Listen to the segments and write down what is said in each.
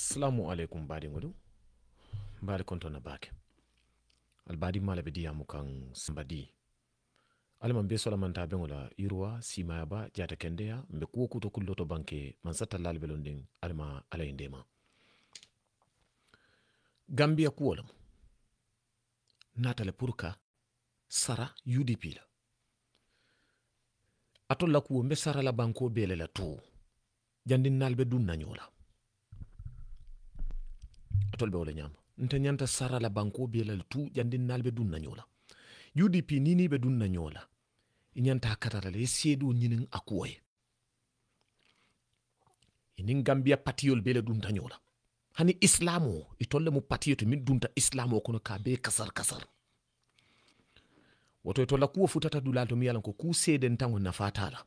assalamu aleykum mbaɗigo ɗum mbaɗi kon na abake albaɗi mala ɓe diyamu kan sambadi alama mbe solamanta beŋola irwa simaya ba jata kendeya mbe kuwo kuto kullo to banke man satta sattallali belon ɗin alama alaye ndema gambiya kuwo lamo natale pour ka sara udp la atolla kuwo mbe la banko bele la to jandin nalɓe dunnañola tol be wo le ñaama banko be tu jandin naal be dun nañoo la udp nini be dun nañoo la i ñanta katara la i seedoo ñinin a inin gambia patiyol bele le dunta ñoo la hani islamo i tolle mu patiyo to min dunta islamo kono ka be kasar kasar woto to la kuwo futata dulal to mi yalan ko ku seeden tango nafata la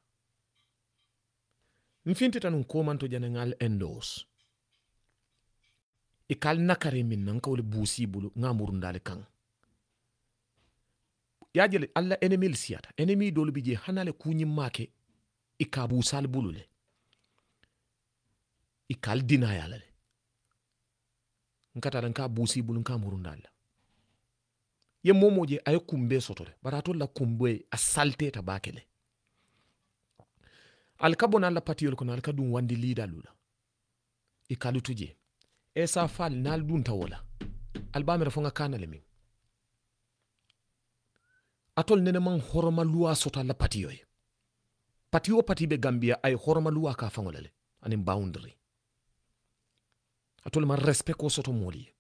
n fintita nun komanto janengal endos i ka hali nakare min na n ka wo le buusi i bolo n ŋa murunda le kaŋ ye a je le alla enemi le siyata enemi doolu bi je hana le kuuñimmaa ke i ka buusa le bulu le i ka ali dinaya la le n ka tara n ka buusi i bulu n ka murunda le la ye moo moo je a ye kumbee soto le bari a la kumbee a salteeta baa ke le ali ka bona alla patiyolu kono ali ka duŋ wandi liidalu la i ka alu je esa fal nal dunta wola albamira kana le min atol nene man horoma luwa sota la patiyoye pati o pati be gambia ay horoma luwa ka faŋo le anin boundary atol man respect ko soto moolu ye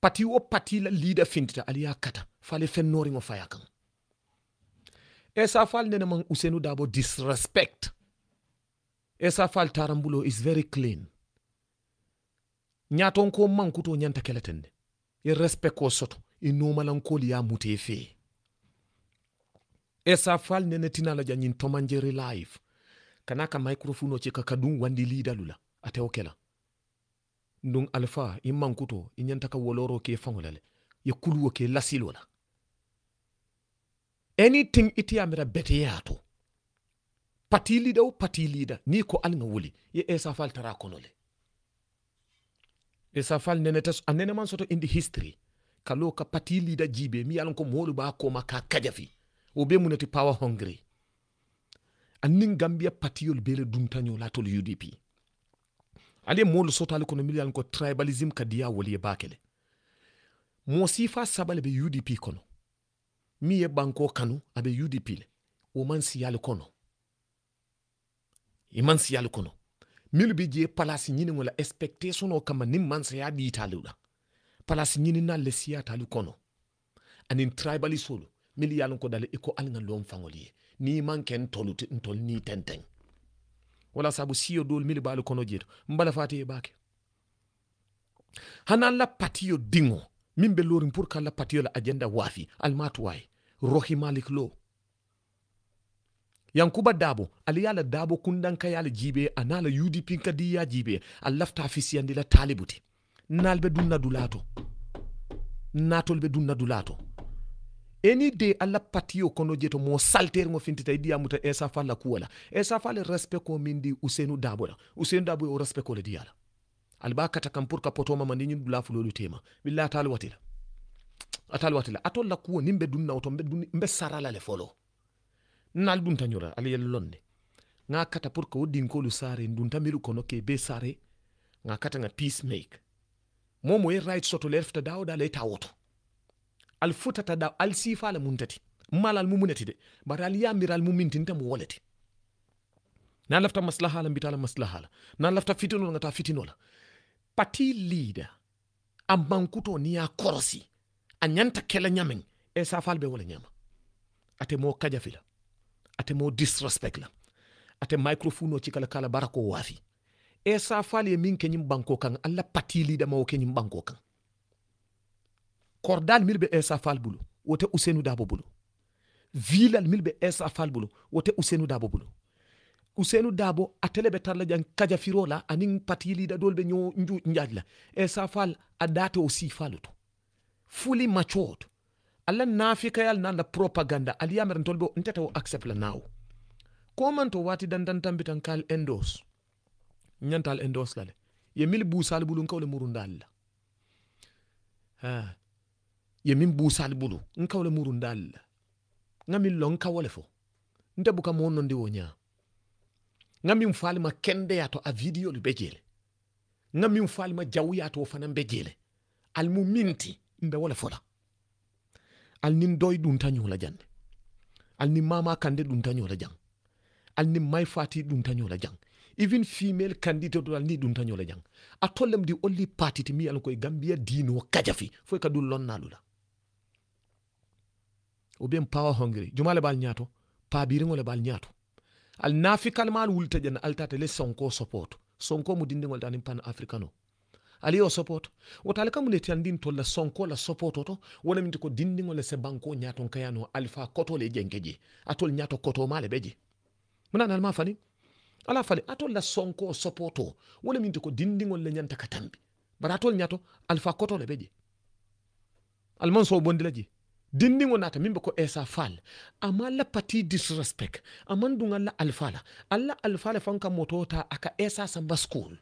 pati wo pati la liida fintita ali ye kata fale fennoriŋo faya kaŋ esa fa nene man usenu dabo disrespect esa fa fal bulo is very clean ñatonko mankuto ñanta keleten de e respect ko soto e nomalankoli ya mute fe e sa fal nene tinala jañin tomanjeri live kana ka microphone o kaka dun wandi lidalula atewo kela ndun alfa i e mankuto i e ñanta ka woloro ke faŋola le ye kuluwo ke lasilo la anything ite yamira beteya to pati lida wo pati lida ni ko al wuli ye esafal tara kono le e sa fal nenetas a neneman soto indi history kalo ka pati lida jibe mi yalon ko moolu ba ko maka kajafi o be munati power hungry annin gambia patiyol bele dum tanyo la tol udp ali moolu sotali kono mi yalon ko tribalism ka dia woli e bakele mo sifa sabale be udp kono mi e banko kanu abe udp le o man siyali kono i man siyali kono milu be je palasi ñini wala expectation o kama ni mansaya ɗi taliwɗa palasi ñini na le siya tali kono anin tribali solu milu yalon ko dala iko alga lom fangol ye ni manke n tolu n tol ni tenteng wala sabu siyo dol milu bali kono jeeto mbala fati e bake hana la patiyo dingo min be lorin pour ka la patiyo la agenda wafi almatuwaye rohimalik lo yankuba dabo ali ye a la dabo kundanka ye a la jiibe a niŋ a la udp kadi ye a jiibe a lafita fisiyandi la taalibu ti naalu be duŋ na dulaa to naatolu be duŋ na eni de alla patio kono jeto mo salter mo fintita idi amuta esa fa la kuwala esa fa le respect ko mindi usenu dabo la usenu dabo o respect ko le diala alba kata kam pour ka potoma mandi nyin dula fulolu tema billahi taala watila atal watila atol la kuwo nimbe dunna oto mbe, mbe sarala le follow nal ɗum tañora ala yel londe nga kata pour ko ko din lu sare dun tamiru kono ke be sare nga kata nga peace make momo e right soto le ta daw la ta woto al ta daw al sifa la muntati malal mu muneti de bara al yamiral mintin tam wolati na lafta maslaha maslahala mbitala la na lafta nga ta gata la pati leader a mankuto ni ya korosi a ñanta kela ñamen e safal be wala nyama ate mo kaja fila ate mo disrespect la ate microphone o cikala kala bara ko waafi e sa faali e min keñim banko kan allah patiliɗama o keñim banko kan kordal mil milɓe esa fal bulu wote usenu dabo bulu vilal mil milɓe esa fal bulu wote usenu dabo bulu usenu dabo atele be tarla jan kaja firola anin patilida dol ɓe ño njaajla esa fal a date o si faluto fuli machoto alla nafikayal na alla propaganda ali yamiran tol be nteta wo accept la naw wati dandantan kal endos ñantal endos lale ye mil busal bulu nkawle murundal la ye min busal bulu nkawle murundal la ngamin lon kawole fo nte buka mo nondi wo ñaa ngamin falima kende yato a videolu be jele ngamin falima jaw yato fanan be jele almu minti mbe wole fola alnin doy ɗum tan yola jande alnin mama kande ɗum tan yola jang alnin may fati ɗum tan yola jang even female candidate ɗo alni ɗum tan yola jang a tollem di olli patiti mi alan koye gambiya dino kajafi foy ka ɗum lonnalula o ɓen pawa hongri jumale bal ñaato paabiriŋole bal ñaato al nafikal maal wulta ƴen altata le sonko sopoto sonko mo dindigol tanin pan africano aliyo sopoto woto ala kam neti andin to la sonko la sopoto to wonaminde ko dindiŋo le se banko ñaton kayano alpha koto le jenke je atol ñato koto male beje munana alma fani ala fani atol la sonko sopoto wonaminde ko dindiŋol le ñanta ka tambi bara atol ñato alpha koto le beje almanso bondi la je dindiŋo nata mimbe ko esa fal ama la pati disrespect aman duŋ alfala alla alfala fanka motota aka esa samba school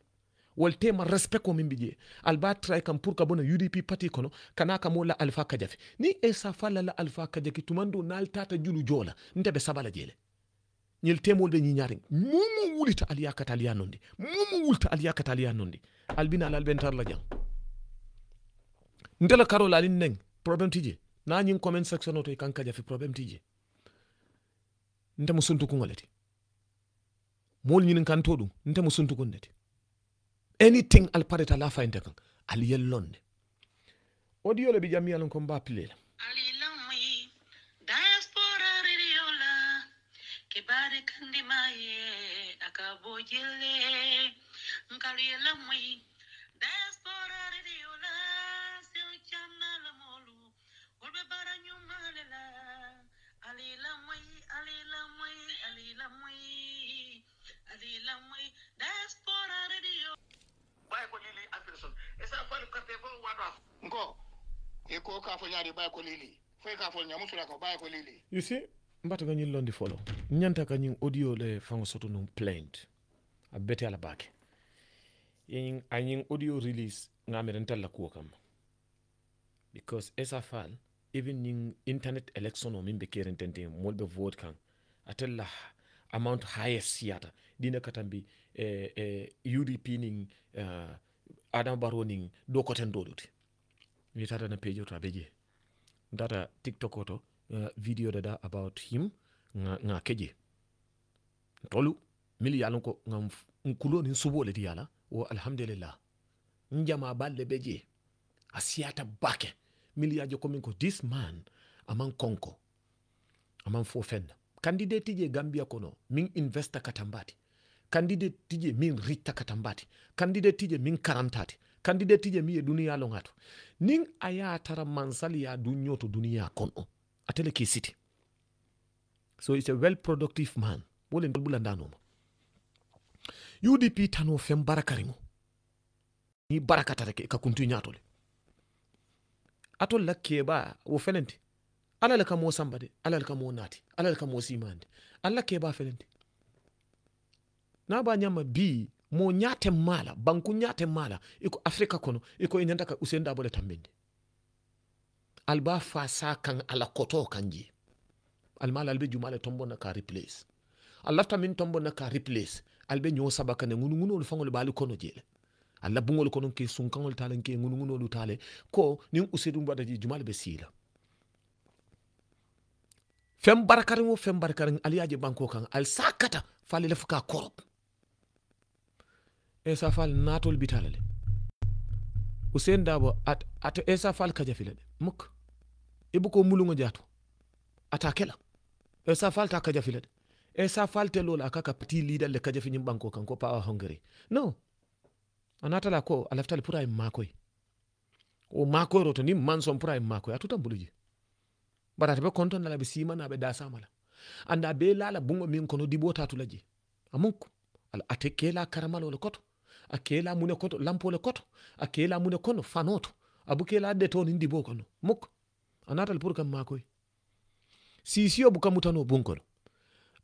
wol tema respect ko min mbiƴe alba tray kam pour ka bona udp pati kono kana kam wola alpha kadiafe ni esa falla la alpha kadiaki tumando nal tata julu jola ndeɓe sabala jeele ñel temolɓe ñiñarin mumo wulita aliyakata aliya nondi mumo wulta aliyakata aliya nondi albina al ala la jang ndela karola alin neng probléme tije na ñing commen section oto e kan kankadiafe probléme tije ntemo suntukuŋoleti mool ñinin kanto ɗum ntemo suntukun neti anything al pareta la fayinte kan ali ye lonne o diyo le bi jammi alon ko mba pilela kibari kandimaye akabojele nkaliyelamoyi diaspora rediola sewcamna lamolu wolɓe bara ñumalela alilamoyi alilamoyi alilamoyi alilamoyi diaspora bàyyi e fo ñaadi bàyyi ko lii lii foy ka fol ko bàyyi ko you see mbata ga londi folo ñanta ka audio le fango soto num plainte a bete ala baake yin a audio release ngamiren talla kuwo kamma because esa fal even ñin internet election o min be kerentente mol be vote kan atella amount highest siyata dina katambi eh, e, e udp nin uh, e, adam baro nin dow koten doɗude mi tata na peeji to aɓe jee data tiktok oto uh, video dada about him nga keje tolu mili yalan nga gam kulo nin subole di yala wo alhamdulillah n jama balle be je a siyata bake miliyaji komin ko this man aman konko aman fo fenda candidate je gambia kono min investa katambati candidate tije min riccakkata mbati candidate tije min karantati candidate tije mi e duniya lo ŋato nin a ye tara mansali ya dunyo to duniya kono atele ke siti so is a well productive man wole udp tano fen barakariŋo ni barakatata ke ka kuntu ñatole atol la keba wo felente ala le ka mo samba de ala le ka mo naati ala le ka mo simande alla keba felente na ba nyama bi mo nyate mala banku nyate mala iko afrika kono iko inyanta ka usen dabole tambinde alba fa sa kan ala koto kanji almala albe jumala tombo na ka replace ta min tombo na ka replace albe nyo sabaka ne ngunu ngunu fangol bali kono jele alla bungol kono ke sunkaŋol tala ke ŋunuŋunolu tale ko niŋ usedum bataji jumal be siila feŋ barakariŋo feŋ barakariŋ ali ye je banko kaŋ ali sa kata fo ali le fo korop esa fal natol bitala le usen dabo at at esa fal kajafila de muk ibu ko mulungo jatu atakela esa fal ta kajafila de esa fal te lola akaka pati leader le kajafi nyim banko kanko pa hungary no anata la ko alafta le pura makoy o makoy roto ni manson pura makoy atuta buluji barata be konton la be sima na be dasamala anda be lala bungo min kono dibota tulaji amunku al atekela karamalo le koto a kela mune koto lampole koto a kela mune kono fanoto abu kela adde to nindi bo kono muk a pour kam makoy sisiyo buka mutano bun kono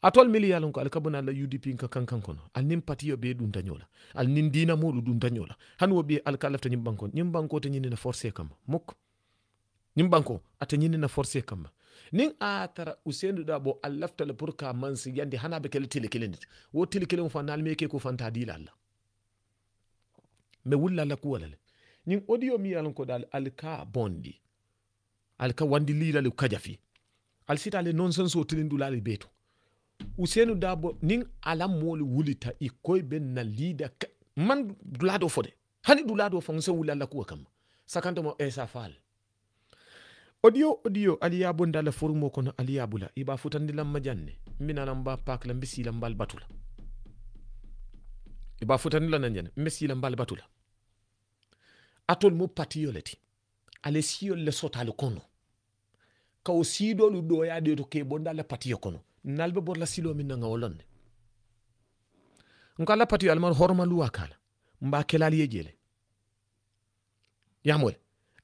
atol mili yalon ko alkabuna la UDP ka kankan kono al nim patiyo be dun tanyola al nim dina modu dun tanyola han wobi al kalafta nyim banko nyim banko te nyinina forcer kam muk nyim banko ate nyinina forcer kam nin a tara usendu da bo al lafta la pour ka mansi yandi hanabe kel tele wo tele fo fa nal meke ko fanta dilalla mbe wulla alla kuwala le ñiŋ odio mi ye a loŋ ko daali ali ka bondi ali ka wandi liira le kajafi ali sita ale nonsensoo tilindula ali bee useenu daabo niŋ ala moolu wulita i koyi be na liida man dulaa doo fo de hani dulaa doo faŋ se wulla alla kuwa kamma sakantamo esa eh, faal audio audio ali ye bonda la forumo kono ali ye bula i be futandi lanma jaŋ ne mbina lan ba paak la mbe sii la mbal batu la iba futanilo nanjene mesila mbal batula atol mu leti ale siyo le sotale kono ka kawo siidolu ɗoyaɗe to ke bonda la patiyo kono nalbe borla silo minna nga olonne nkala alla patiyo alman horma luwa kala mba kelal ye jele yamol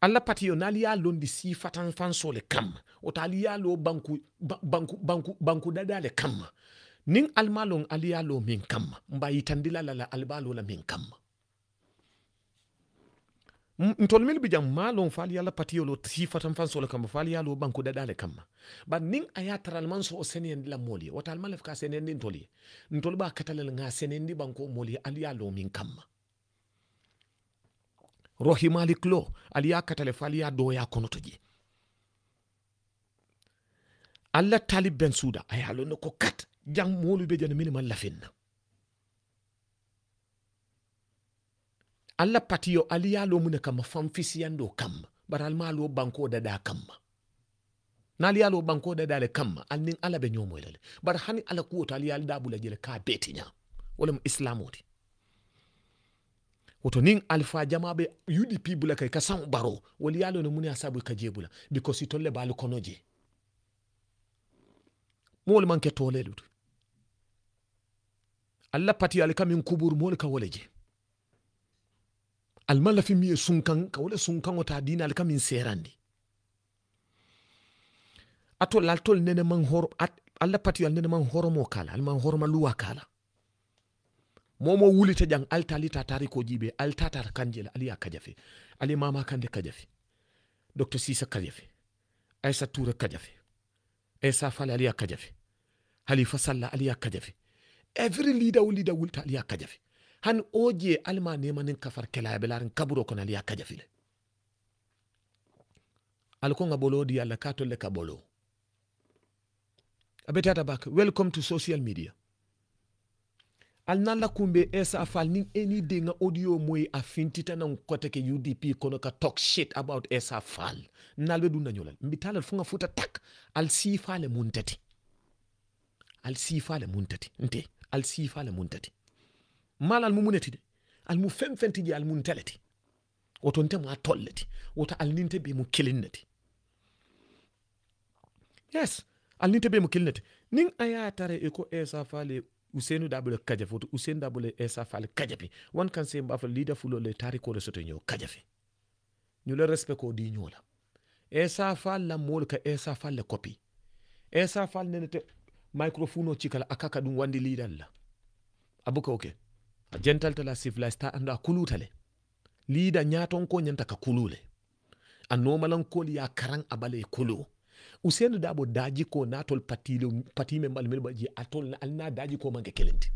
alla patiyo nali ya londi si fatan fansole kam o tali ya lo banku banku banku banku dadale kamma nin almalon ali ye loo miŋ kamma mba yitandila lala ali be la min kamma ntolu minnu bi jan maa lon faali yala patiyo lo si fatan fan solo kama faali yala o banko dada le kama ba nin a y'a tara alman so o senendi la moli wata alman le ka senendi ntolu ye ntolu b'a katala le nka senendi banko moli ali y'a lo min kama rohimali klo ali y'a katale faali y'a dɔgɔya kɔnɔ to je alla tali bɛn suda a y'a lon ko kat jaŋ moolu be jani minnu maŋ lafin na alla patiyo ali ye mu ne kamma fanfisiyandoo kamma bari ali maŋ bankoo dadaa kamma naali ye a bankoo dadaa le kamma ali niŋ alla be ñoomoy la le bari hani alla kuwo to ali ye ali daabula je le ka ñaa wo lemu isilaamoo ti woto niŋ alifa jama be udp bula ka ka saŋo baro wolu ye ne muŋ ye a saabu ka jee bula bikosi tolu le be ali kono je moo maŋ ke toolee lutu allah pati ala kamin kubur mole ka wole je almala fi mi sunkan ka wole sunkan wata dina ala kamin serandi ato laltol nene man hor at, allah pati al nene man hor mo kala hor ma luwa kala momo wuli ta jang alta alita tari ko jibe alta tata kanjela ali ya kajafe ali mama kande kajafe docteur sisa kajafe aisa ture kajafe aisa fala ali ya kajafe halifa salla ali ya kajafe every leader wo leader wulta aliya kajafi hani wo je alima nemanin kafar kelayabelarin kaburo kono aliya kajafi le ali ko ŋa bolo di alla ka tolle ka bolo a bak welcome to social media al naŋ kumbe esa fal ni eni de ŋa audio moy a fintita naŋ kote ke udp kono ka talk shit about esa fal nnaali be dunna ñolal mbi talal funga futa tak al sifale muntati al sifale muntati nte al siifale mum tati mala almu muneti de almu fenfentiji almun teleti wotonte mu a tolleti woto alninte be mu kilinneti yes alninte be mu kilinneti nin a ye tara esa fale usenu dabule kajafe woto usenu dabule esa fale kajafe wan kan se mbafa lida fulo le tari ko soto nyo kajafe ñu le respect ko di ñola esa fal la mol ka esa fal le copie esa fal nenete microphone o cikala a kaka ɗum wandi liɗal la abuka oke a tala siflas ta anda kulutale lida liida ko ñanta ka kulule a nomalankoli ya karan abale kulu usenu dabo daji ko natol patilo patime mbal mel baji atol alna daji ko manke kelenti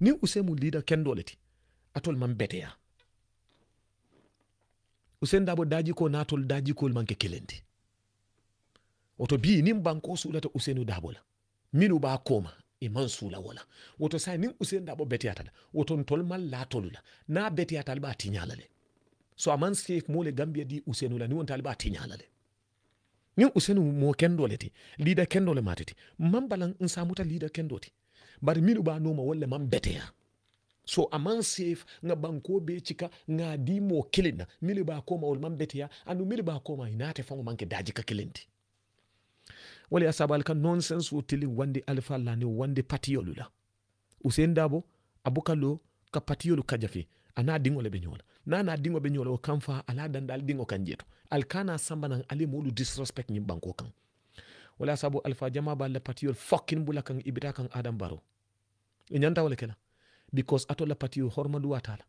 ni usemu lida kendoleti atol man ya usen dabo daji ko natol daji ko manke kelenti oto bi nim banko sulata usenu dabo la minu b'a koma i man wala woto sa niŋ usen da bo la woton woto ntol mal la tolula na beteyata ali be a le so aman sif mole gambia di usenula ni useenu la niŋ wonta ali be a tiñaa la le niŋ useenu moo kendoo le ti liida kendoo le maati ti maŋ balaŋ nsaamuta liida kendoo ti bari minu b'a nooma wolu le maŋ beteyaa so aman sif nga banko be chika nga di mo kelina mili ba koma wol man betiya anu mili ba koma inate fango manke daji ka kilindi wala asabal ka nonsense wo tili wandi alfa lani wandi patiyolu la usen dabo abuka lo ka patiyolu ka jafe ana dingo le be ñola nana dingo be ñola o kam fa ala dingo kan jeto samba nan ali molu disrespect ñim banko kan wala sabu alfa jama ba la patiyol fucking bula kan ibita kan adam baro ñanta wala kala because ato la patiyol hormadu watala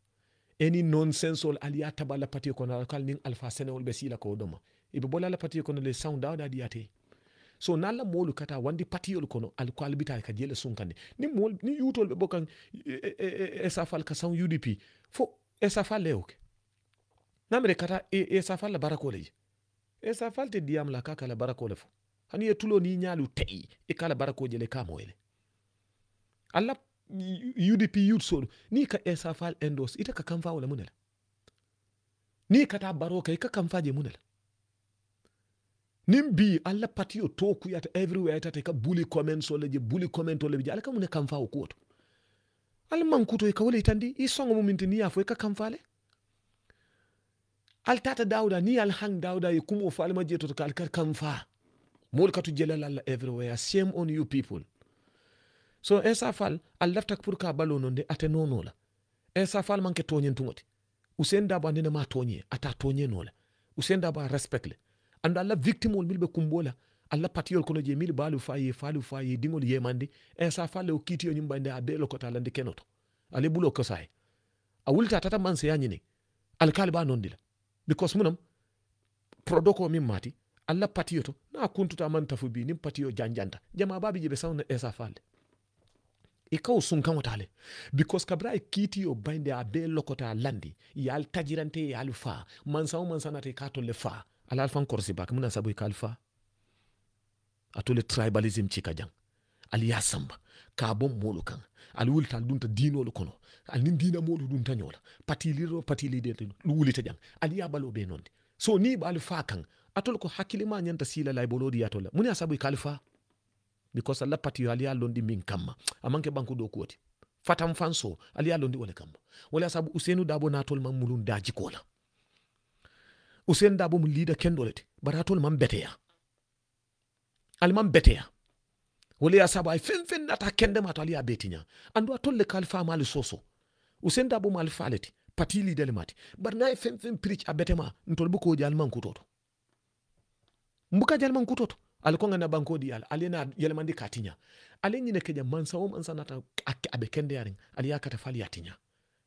any nonsense ol aliya taba la patiyol kono kal alfa senewol be sila ko doma ibe bola la patiyol kono le sound dawda diyate so nalla moolu kata wandi patiyol kono alko albita ka jele sunkande ni mol ni yutol be bokan e, e, e, e ka san udp fo e safal namre kata e, la barakole e safal te diam la kaka barakole fo hani ye tulo ni ñaalu teyi e kala barakoje le alla udp youth sodu ni ka e endos ita ka kam wala munela ni kata baroka e ka kam munela nimbi bi alla patiyo to kuyata everywhere itata ka buli comment so leje buli comment wala je ala kamune kam fa ko to al man kuto e kawle tandi i songo mum inte niya fo ka kam fale al tata dauda ni al hang dauda e kumo fo ma jeto ka al kar kam fa mol katu jelal alla everywhere same on you people so e sa fal al lafta pour ka balo non de ate nono la e sa fal manke toñen tungoti usen daba ndene ma tonye ata toñe nola usenda ba respect le and allah victimeol mil ɓe kumbola allah patiyol kono je mil baaliw fa ye faaliw fa ye diŋol yemandi e sa falle o kiitiyo ñum bande a kota lokotalandi kenoto ale ɓulo kosaye a wulta tata manseya ñini alkaali ba nondi la because munam prodoko min maati allah patiyo to na kuntuta man tafu bi nin patiyo janjanta jama babi je ɓe sawna insa falle i kaw sunkaŋota le because kabira ye kiitiyo bande a bee lokota landi ye tajirante ye ali faa mansaŋo mansanata i ka to le faa ala alfan kɔrɔsi ba kamina sabu ka alfa atole tribalism ci ka jan ali y'a sanba k'a bɔ moolu kan ali wulita ali dunta diinolu kono ali ni diina moolu dunta ɲɔ la patiliro patilide wulita jang ali y'a balo be nondi so ni b'ali faa kan atol ko hakkilima ñanta siila la ibolo di yatola mun ya sabu ka alfa because alla pati ali y'a londi min kamma amanke banku do kuwoti fatam fanso ali y'a londi wole kamma wala sabu usenu dabo natol man mulun daji ko usen da bo mo liida kendolete bara toon man beteya ali man beteya wala ya saba ay fen fen nata kende ma to ali ya betinya andu atolle kalfa mali soso usen da bo mali falete pati liidale mati bari naye fen fen pric a ntol bo ko jalman kutoto mbuka jalman kutoto alikonga na bankodi yala alina yelmandi katinya alinyine keja mansa o mansa nata abe kende yarin ali yakata fali yatinya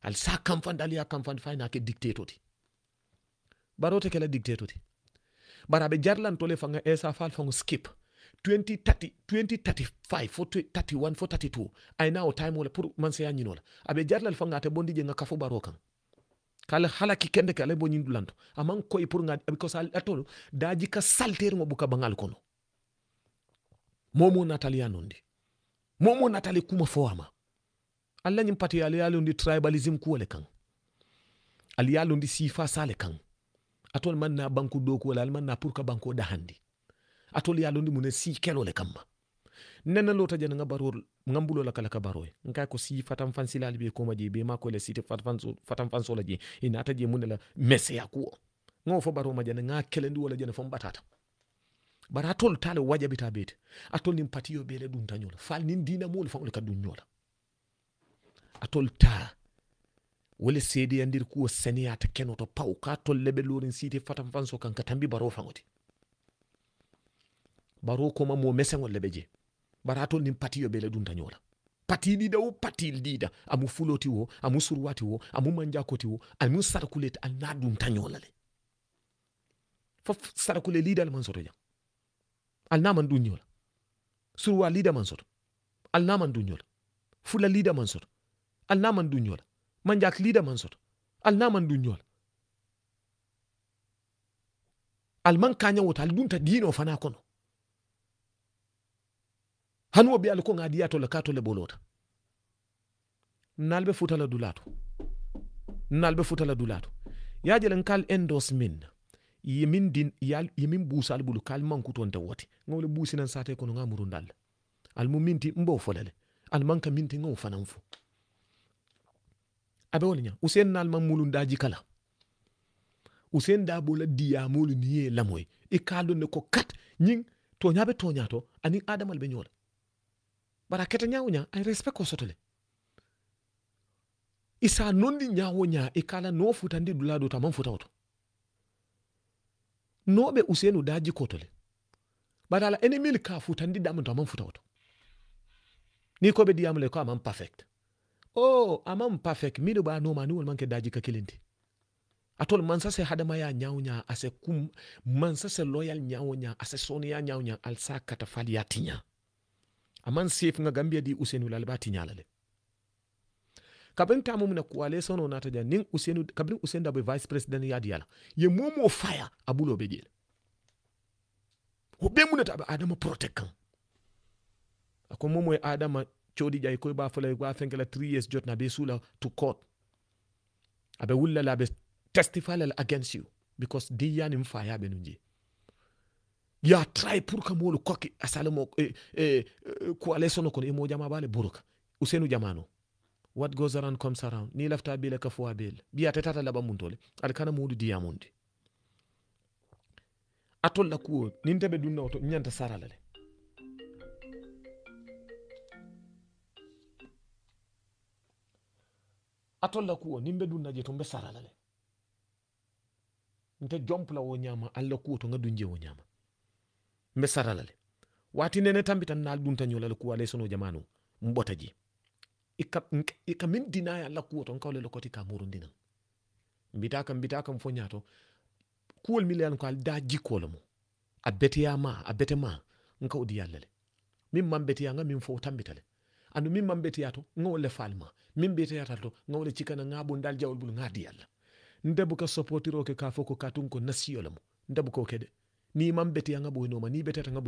al sa kam fanda ali yakam fanda fayna ke dictator bari wote kela dictator ti bari aɓe jarlantole fanga esa fal fango skip 2030 2035 fo 31 fo 32 ayna o time pour man ñinola aɓe jarlal fanga bondi kafo baro kan kala halaki kende kala bo aman pour nga daji ka bangal kono momo natali ya nondi momo natali kuma ñim pati kan sifa sale kan atol man na banku doku wala man na pour purka banko dahandi atol ya londi mune si kelo le kamma nana lota jana nga barol ngambulo la kala ka kabaroy nka ko si fatam fansila be ko maji be ma ko le site fatam fatam la ji ina ta je mun la messe ya ko ngo fo baro ma jana nga kelendi wala jana fo batata bara atol tale wajabita bet atol nim patiyo le dum tanyola fal nin dina mol fa ol kadun nyola atol ta wala seedeyandir kuwo seneyata kenoto paw ka tolle ɓe lorin siite fatam fanso kan ka tambi baro faŋoti baro koma mo meseŋol le je bara tol nin patiyo ɓe le ɗuntañola patiɗiɗa wo patil ɗiɗa amu fuloti wo amu surwati wo amu manjakoti wo amu sarakulete alna ɗuntañola le fof sarakule liidal man soto jam alnaman ɗunñola surwa liida man soto alnaman ɗunñola fula liida man soto alnaman ɗunñola man jaklida man soto al na man dunyol al man kanya wota al dunta diino fana kono hanwo bi al ko ngadi yato le kato le bolota nalbe futala dulato nalbe futala dulato yajelen kal min yemin din yal yemin busa al bulu kal man kuton te woti ngole busi nan sate kono ngamuru dal al mu minti mbo folale al man ka minti ngaw fanan fo aɓe wona ña usen nalman mulum da jikala usen da bola diya mulu niye lamoy i kalunne ko kat ñing toñaɓe toña to anin adamal ɓe ñoola bara keta ñawo ña ay respect ko sotole isa nondi ñawo ña i kala no futandi dulado to aman futawo to noɓe usenu da jikotole bara la enemil ka futandi daman to aman futawo to ni koɓe diyamule ko aman perfect oh amam perfect mi pafek miɗo ɓa nomani won ke daji kakilindi atol man sase hadamaya ñawña ase kum man sase loyal ñawoña ase soni ya sonoya ñawña alsa kata faliya tiña aman nga gambia di usenu lalba tiñala le kabin tamu mina kuwale sono na taja nin usenu kabin usenu dabe vice president ya diala ye momo fire abulo be jele o be munata be adama protect kan akon momo e adama coodi jay koye ba falay ko afin la three years jotna be suula to court abe wulla la be testify la against you because di yani mfa ya be je ya try pour ka moolu kokki asalemo eh, eh, eh ko ale sono ko e mo jama bale buruka usenu jamano what goes around comes around ni lafta bela ka fo abel biya ta tata laba mun tole al kana mudu diya mundi atol la ko nin tabe dunna oto nyanta sarala le atolla tolla kuwo niŋ be duŋ na be sara le nte jompula wo ñaama alla kuwo to ŋa duŋ wo ñaama mbe be sara le waati nene tambita naal dunta ñola le kuwa ala sono jamanu mbota bota je i ka dinaya alla kuwo to n le lokoti ka murundi naŋ mbita kam mbita kam fo ñaato kuwol mi le yan ko al daa jikkoo le mu a beteya ma a bete ma n kawo diya le miŋ maŋ beteya ŋa fo tambita le anu min man ɓetiyato gawol le falma min ɓetiyatal to gawol le cikana gaɓol dal jawol ɓol gadi allah ndebu ka sopotiroke ka fo ko ka tun ko nasiyole mo ndebu ko kede ni man betiya ma ni betiyata ma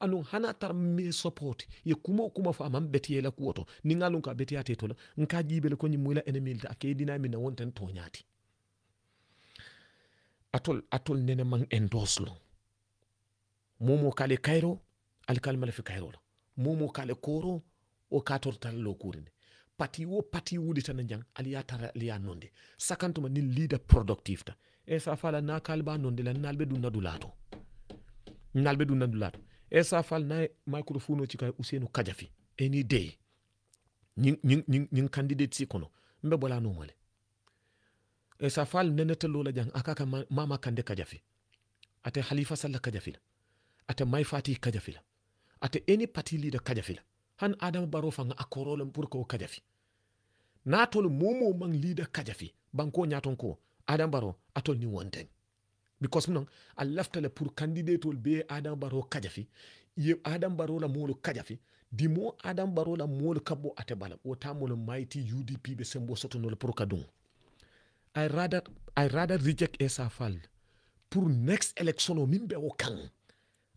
anu hana tara me sopoti ye kuma kuma fa man betiye la kuwoto ni ngalun ka betiyate la nka ko jiɓele koñi muyla enemilta a keydinamina wonten toñati atol atol nene man lo momo kale kayro alkalmala fi kayrola momo kale koro wo kator tan lo kurinde pati wo pati wudi tan jang aliya tara aliya nonde sakantuma ni leader productive ta e sa fala na kalba nonde la nalbe dun nadulato nalbe dun nadulato e sa fal na microphone ci kay usenu kadjafi any day ning ning ning candidate ci kono mbe bola no male e sa fal nenete lola jang akaka mama kande kadjafi ate khalifa sallaka kadjafi ate mai fati kadjafi ate any party leader kadjafi la han adama baro fanga a korolem pour ko kajafi natol momo maŋ lida kajafi banko nyaton ko adam baro atol ni wonten because non a laftale pour candidate ol be adam baro kajafi ye adam baro la molo kajafi dimo adam baro la molo kabbo ate bala o tamolo mighty udp be sembo sotonol pour kadung i rather i rather reject esa fall pour next election o min be o kan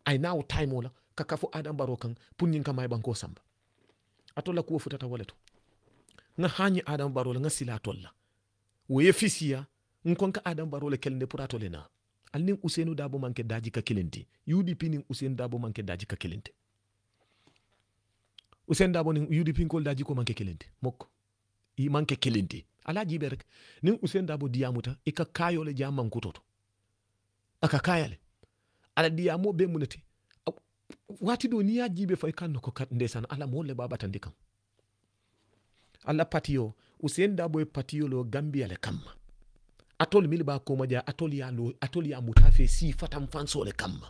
i now time ola kakafo adam baro kan pour nyin kamay banko samba a tolla kuwo futata wole to ŋa hañi adama barole ŋa sila tolla wo ye fisiya nkonka adama barole kelende pour atole na ali usenu dabo manke daji ka kilindi udp niŋ usenu dabo manke daji ka kilindi useenu daabo niŋ udp nkol daji ko manke ke kilindi mokko i manke ke kilindi ala jiibe rek niŋ useenu daabo diyamuta i ka kaayo le jaŋ maŋ kutoto ala diyamoo bee mu wati do ni ya jiɓe fay kan ko kat ndesan ala mo le babatandi ala patio patiyo usen da boy patio lo gambia le kam atol mil ba ko maja atol ya lo atol ya mutafe si fatam fanso le kam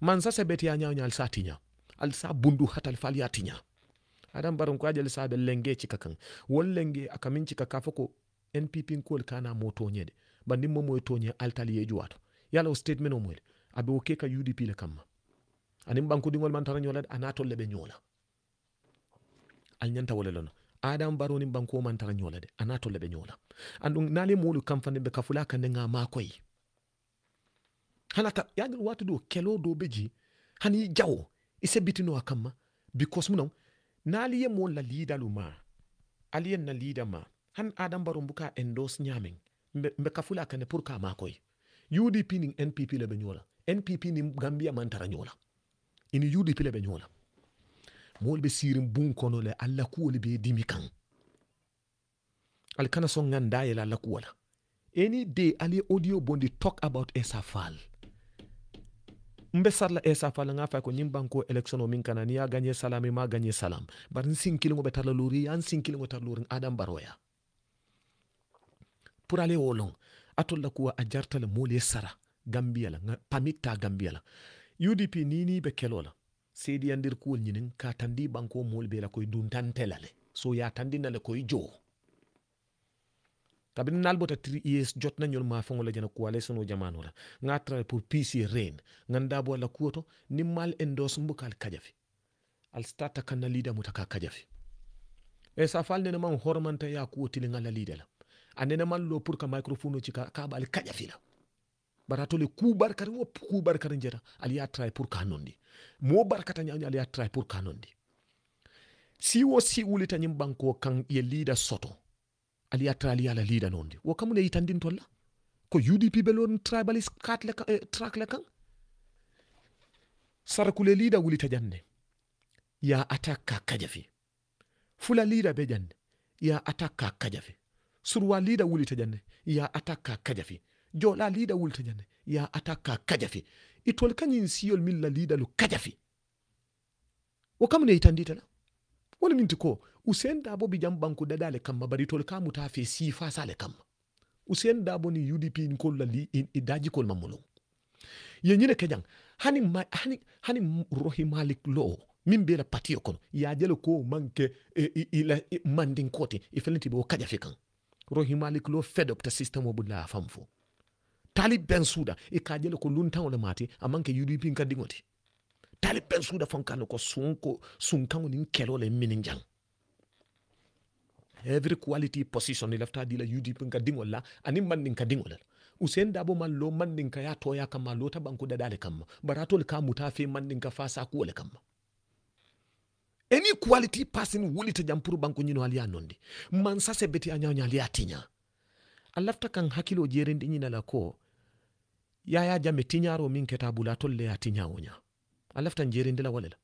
man sasa beti ya nyaw nyal satinya al sa bundu hatal fal ya tinya adam baron ko ajal sa bel lenge ci kakan wol lenge akamin ci kaka fako npp kol kana moto nyede bandi mo moy tonye altali ye juwato yala o statement o moy abe o keka udp le kam ma anin ɓankudigol man tara ñolade ana tolle ɓe al alñanta wole lono adam baroni banko man tara ñola de ana tolle be ñola andu nali mulu kam kamfande be kafula kan nga ma koy hanata yagel watu do kelo do beji hani jawo ise bitino a because munon nali ye mol la liidalu ma aliyen na lida ma han adam baro mbuka endos nyamen be kafula kande pour ka ma koy udp nin npp le be ñola npp ni gambia man tara ñola ina yuɗi pila ɓe ñuula mo ɓe sirin bunkono le allah kuwoli be dimi kan alkana so ganda yele allah kuwola any day ali audio bondi talk about esa fall mbe sarla esa fall nga fay ko ñimbanko élection o min kana ni ya gagné salam ma gagné salam bar n sinkilingo ɓe tarla lori an sinkilingo tar lori adam baroya pour aller wo long atolla kuwa a jartala moolu ye sara gambiya la nga gambiya la udp nini ɓe kelola seydi yandir kuwol ñinin ka tandi banko mool be la koye duntantelale so ya tandinale koye joo kabini naal bota tri years jotna ñol ma la jana coalition o jamano la nga travail pour peace reign ngan dabo la kuoto ni mal endos mbukal kajafi al stata kana leader mutaka kajafi e sa fal ne man hormanta ya kuotili ngala leader la anene man lo pour ka microphone ci ka kabal kajafi la baratole ku barkata wo ku barkata jeta aliya try pour kanondi mo barkata ñaño aliya try pour kanondi si wo si wuli wulitañim banko kan ye liida soto aliya try aliya la liida nondi wo kamune yitandintol la ko udp be lon tribalist kat le eh, track le kan sar sarakule liida wulita jande ya ataka kajafi fula liida be jande ya ataka ka kajafi surwa liida wulita jande ya ataka kajafi jola lida wulta ñande ya attaque ka kajafe itol kañin siyol milla liidalu kajafe wo kam ne yitanditana wala minti ko usen dabo bi jam banku dadale kamma bari tol ka muta fe sifa sale kamma usen dabo ni udp in la li in idaji kol mamuno ye ñine kejan hani ma, hani hani rohi malik lo min be la patiyo kono ya jelo ko manke e, e, e, e, mandin kote ifelenti bo kajafe kan rohi malik lo fed ta system obula famfo talib ben suuɗa e kajele ko luntan ole maati amanke udp kaddi goti talib ben suuɗa fonkano ko sunko sunkaŋo nin kelole minin jang every quality position i lafta dila udp ka diŋol la aniŋ mandin ka diŋol la usen dabo man lo mandin ka ya toya kamma lota banko dadale kamma baratol ka muta fe mandin ka fa sakuwo le kamma any quality person wulita jam pour banko ñino aliya nondi man sase beti a ñawña aliya tiña a lafta kan hakkilo jerendi la ko yaya jamme tiñaaro min keta bula tolle ya tiñawo ña a laftan jerindila wale la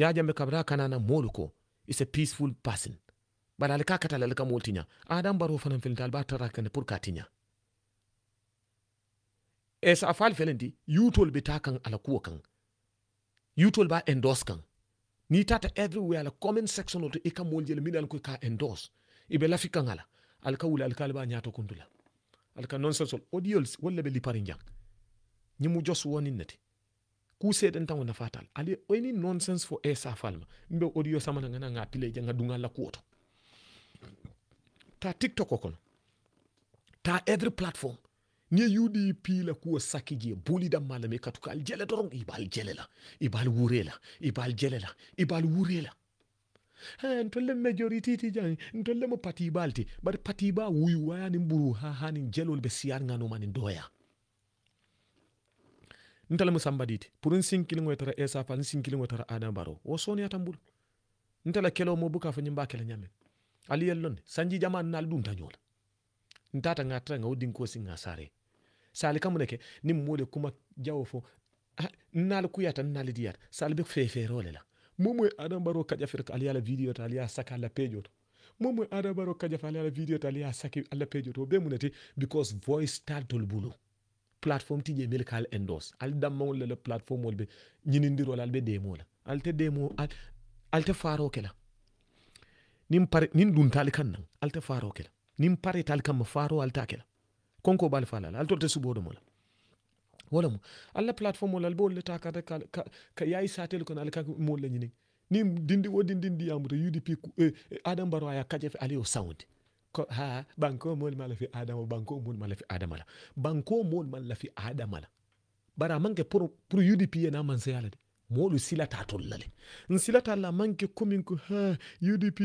ya jamme kabra kanana moolu ko is a peaceful person bari ali ka le ali ka moolu tiña adam baro fanan felinta ali ba tara kane pour ka tiña e sa faali felenti yuutol be taa kaŋ ala kuwo kaŋ yuutol ba endorse kaŋ ni tata everywhere la common section oto i ka moolu jele min ali ko ka endorse i be lafi kaŋ ala ali ka wuli ali ka ali ba ñaato kundu la alka noon selsol oɗiyol walla be lipari jan ñimu jos woninnete ku seɗen tan wona fatal ali oyni nonsense fo e safalma mbe audio samana ngana nga pile janga dunga la kuoto ta tiktok kono ta every platform ni yudi pila kuwa saki je boli malame katuka jele dorong ibal jele la ibal wurela ibal jele la ibal wurela Eh, ntollen majorititi jan ntollen mo balti patibal ba wuyu patiba ni mburu ha ha hanin jelol be siyarganomanin ndoya ntala mo sambaditi pour n sinkiliŋo tara esa fa n sinkiliŋo tara adam baro wo soniyatan bulu ntala kelo mo buka fo ñimba kela nyame ali yel sanji jaman naal dunta tanyol ntata ngatra tara ŋa wo dinko si ŋa sare sali kamu neke niŋ moo kuma jawofo fo ah, kuyata nnaali diyata sali be feefeeroo le la momoye adambaro kaƴafir ko ala yaala vidéo to aliya saka allah peejo to momoye adambaro kaƴaf ala yaala vidéo to aliya saki sake allah peejo to be munete because voice taltol bulo plateforme tije mel kal endos al dammawol lala plateforme wol ɓe ñinindirol al ɓe demola alte demo alte faro kela nin pare nin duntali kan nan alte faro kela nin pare tal kam faro alta kela konko bal falala falal altolte suboɗomola wala mu alla plateforme wala bo le ta ka, ka, ka yayi satel ko ala ka mo le ni ni dindi wo dindi ndi yamuta udp eh, adam baro ya kaje fe aliyo sound ko ha banko mol mala fi adam banko mol mala fi adam la banko mol mala fi adam la bara manke pour pour udp na man se yala de moolu silata lale n silata la manke komin ko ha udp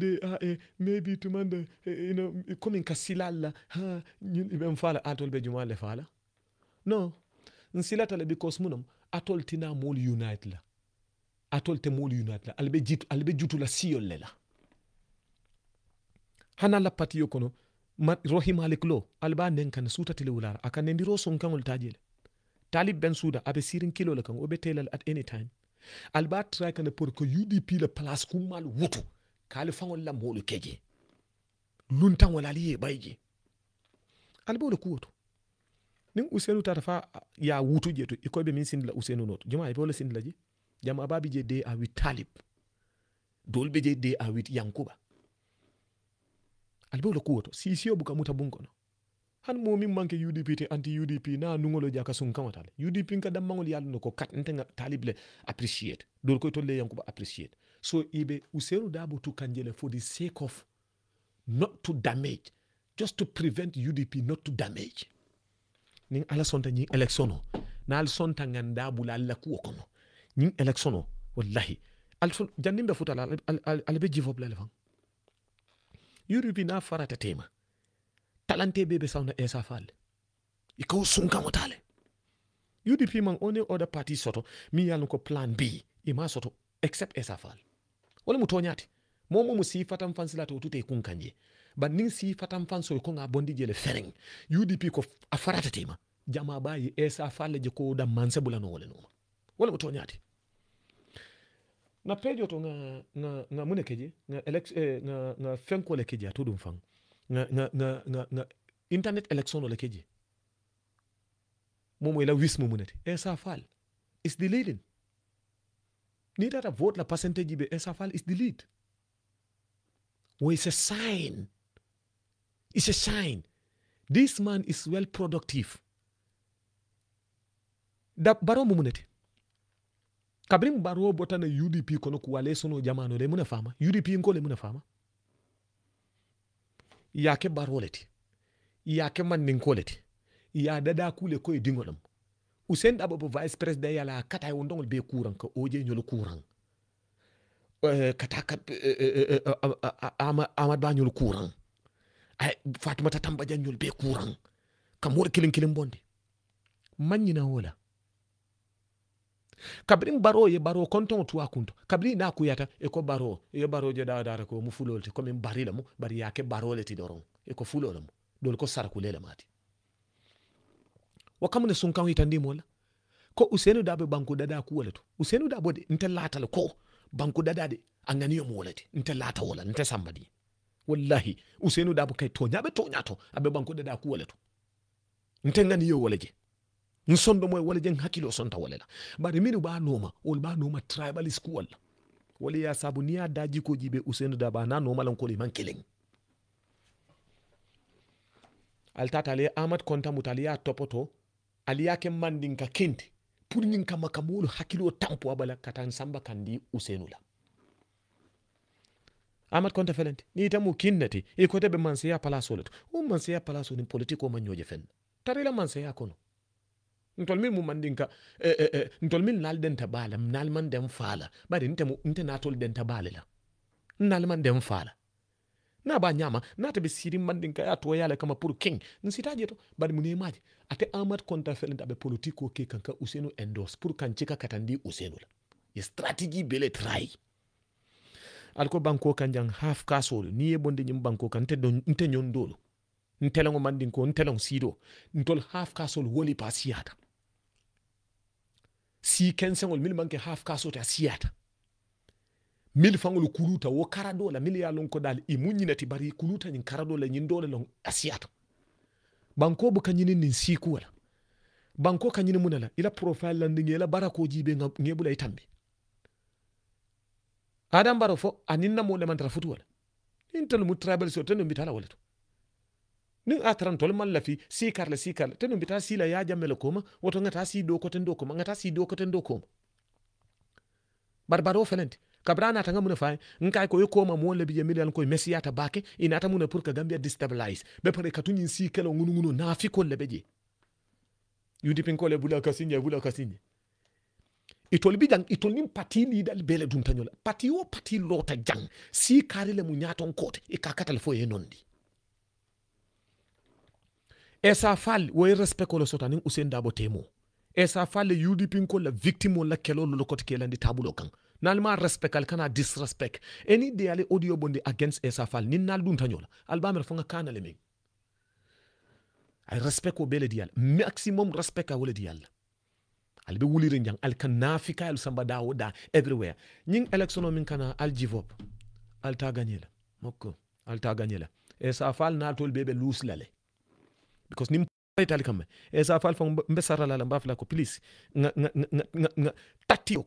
de a e maybe tumanda you know, komin ka silal la ha ɓen fala atol ɓe jumale fala non nsilata le because munam atol tina mol unite la atol te mol unite la albe jitu albe jutu la siyol le la hana la patiyo kono rohimale kulo alba nen kan suta tile wulara aka nen diro son kan ultaje talib ben suda abe sirin kilo le kan obe telal at any time alba try kan pour que udp le place kumal wutu kale fangol la molu keje luntan wala liye bayje alba le kuwoto ni usenu tata fa ya wutu jetu to be min sin la usenu not juma joma e sin la ji jama babi je de a wit talib dol be je de a wit yankuba albe wala si sisio buka muta no han momin manke udp te anti udp na nugolo jaka sun kamata udp ka dam mangol yalla no ko kat nte nga talib le appreciate dol ko to le yankuba appreciate so ibe usenu dabo tu kanjele for the sake of not to damage just to prevent udp not to damage nin ala sonta ñin élection na al sonta ganda bula alla kuwo kono ñin élection o wallahi jannin be futala ala be jifo bulale fan yurubi na farata tema talante be be sawna esa falle i kawo sunkamo udp man one other party soto mi yalno ko plan b ima soto except esa falle wala mu toñati momo mo sifatan fansilata o tute kunkanje ba nin si fatam fanso ko nga bondi jele fereng udp ko afarata tema jama bayi esa falle je ko da manse bula bulano wala noma wala mo tonyati na pejo to nga nga nga mune keje nga elex eh, nga nga fenko le keje atudum fang nga nga nga nga, nga internet election le keje momo ila wismu mo munete esa fal is the leading ni data vote la percentage be esa fal is the lead wo is a sign It's a sign. This man is well productive. Da baro mumunete. Kabrim baro botana UDP kono kuwale sono jamano le muna fama. UDP nko le muna fama. Yake baro leti. Yake man ninko leti. Ya dada kule koy dingolam. Usen ababo vice president yala katay ondongol be kuran ko oje nyolo kuran Uh, eh, kata kat, uh, uh, uh, uh, uh, uh, uh, Eh, fatimata tamba janyol be kuran kam woɗa kilin kilin bonde mañina wola kabrin baro ye baro konton tuwa kunto kabri na kuyata e ko baro ye baro je dawa dara ko mu fulol te komin barila mu bari yake le ti doron e ko fulol mu dol ko sarakule sarakulela mati wa kamne sun kan hitandi mola ko usenu dabe banku dada ku wala to usenu dabo de nte latala ko banku dada de anganiyo yo mo wala de nte wala ntesambadi sambadi wallahi useno da kay to nyabe to nyato abe banko da yo wole je n sondo moye wole je n hakkilo sonta walela la bari minu ba noma wol ba noma tribal school wali ya sabu niya daji ko jiɓe useenu dabo ana noomalankoli man keleng altata ali amad konta muta ali ya topoto ali yake mandin ka kenti pour ñin kama ka moolu hakkiloo tampo abala katan samba kandi usenula amat konta felente ni tamu kinnati i kote ɓe manseya place olet wo manseya place onin politique o mañoje fen tarila manseya kono ntol min mu mandinka eh, eh, eh, ntol min nal denta bala nal man den fala bari nte nte natol denta bala la nal man den fala na ba nyama na ta be sirin mandinka ya to yala kama pour king nsita jeto bari mu nemaje ate amat konta felente aɓe politique o ke kanka usenu endorse pour kancika katandi usenu la stratégie bele try alko banko kan jang half castle ni e bonde nyim banko kan te do nte nyon dolo ntelongo mandin ko ntelong sido ntol half castle woli pa siata si kensengol mil manke half castle ta siata mil fangol kuluta wo karado la mil ya lon ko dal munyinati bari kuluta nyin karado la nyin dole lon asiata banko bu kanyini nin siku wala banko kanyini munala ila profile landing ila barako jibe ngebula itambi adam baro fo aninna mo lemantara futu wala intal mu tribal so tenu mbitala wala to ni a mal la fi si kar la si karla tenu si la ya jammela koma woto ngata si do ko koten do koma ngata si do koten do koma barbaro felent kabrana na tanga muna fay nkai ko yoko ma mo le jemili an ko messi ata bake inata muna pour que gambia destabilize be pare katunyin si kelo ngunu ngunu na fi ko beje yudi pin ko le bula kasinya bula kasinya itol bi jang itol nim pati lidal bele dun tanyola pati wo oh, pati loota jang si kaari le mu ñaaton kote e kakatal fo ye nondi esa fal wo e respect ko sota nin usen dabo temo esa fal udp la victime la kelo kote kelandi tabulo kan nalma respect al kana disrespect any de ale audio bonde against esa fal nin nal dun tanyola albamer fo nga min ay respect ko bele diyal maximum respect a wole diyal ali be wuliri jang ali kan nafika al samba dawo da everywhere ñing election o min kana al jivop al ta gagné la mokko al ta gagné la e sa fal na tol bebe loose lale because nim tali kam e sa fal fon mbe sara la mba fla ko please nga nga nga nga tatti o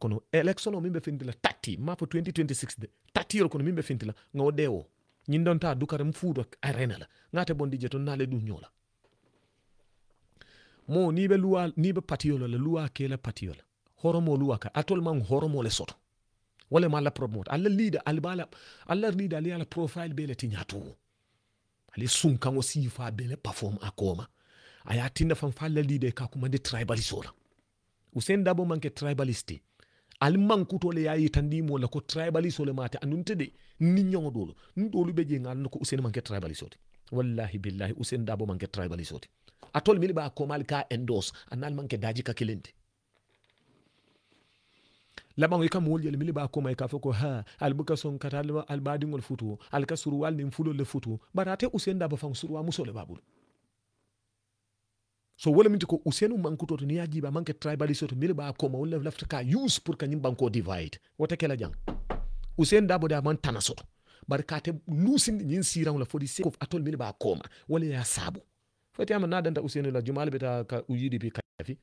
o min be findi la tatti ma fo 2026 de tatti o kono min be findi la nga dewo ñin don ta dukare mfudo arena la ngate bondi jeto nale du ñola mo ni be luwa ni be patiyolo le luwa ke la patiyolo horomo luwa ka atol man horomo le soto wala ma la promote alla lida albala alla lida ali ala profile be le tinyatu ali sun kan wasi fa le perform akoma aya tinna fam fa la lida ka kuma de tribalisola usen dabo manke tribalisti ali mankutole yayi mo la ko tribalisole mate anunte de ni nyon dolo ndolu be je ngal ko usen manke tribalisoti wallahi billahi usen dabo manke tribalisoti atol mili ba ko mal ka endos anal manke daji ka kilindi laban ka mo yel mili ba ko komay ka foko ha al buka son ka tal al badi ngol futu al kasru wal nim fulo le futu barate usen da ba fang surwa le babul so wala minti ko usenu man ko mankuto to niya jiba manke tribalism to mili ba ko koma wala lafta ka use pour ka nyim banko divide wota kala jang usen da bo da man tanaso barkate lusindi nyin siran la fodi se ko atol mili ba ko ma wala ya sabu fatiyama naɗanta useinu la jumal beta ka udp kajafi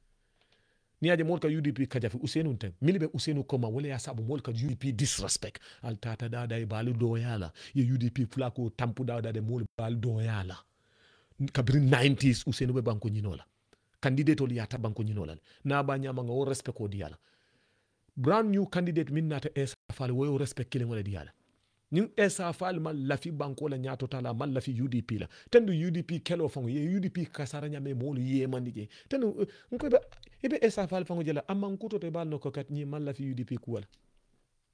niyaje mol ka udp kajafi useinu ten milibe ɓe useinu koma wala ya sabu mol ka udp disrespect al tata dada e baali doyala ye udp fula ko tampu dada e mool baali doyala kabiri 90s useinu be banko ñinola candidate ol yata banko ñinola na ba nyama nga o respect ko diyala brand new candidate min nata esafale wo respect kile kiliŋole diyala ñing esa fal man lafi banko la ñaato tala man lafi udp la tendu udp kelo fango ye udp kasara ñame molu ye mandi je tendu eh, nko be be esa fal fango jela amma nkuto te bal ko kat ñi man lafi udp kuwala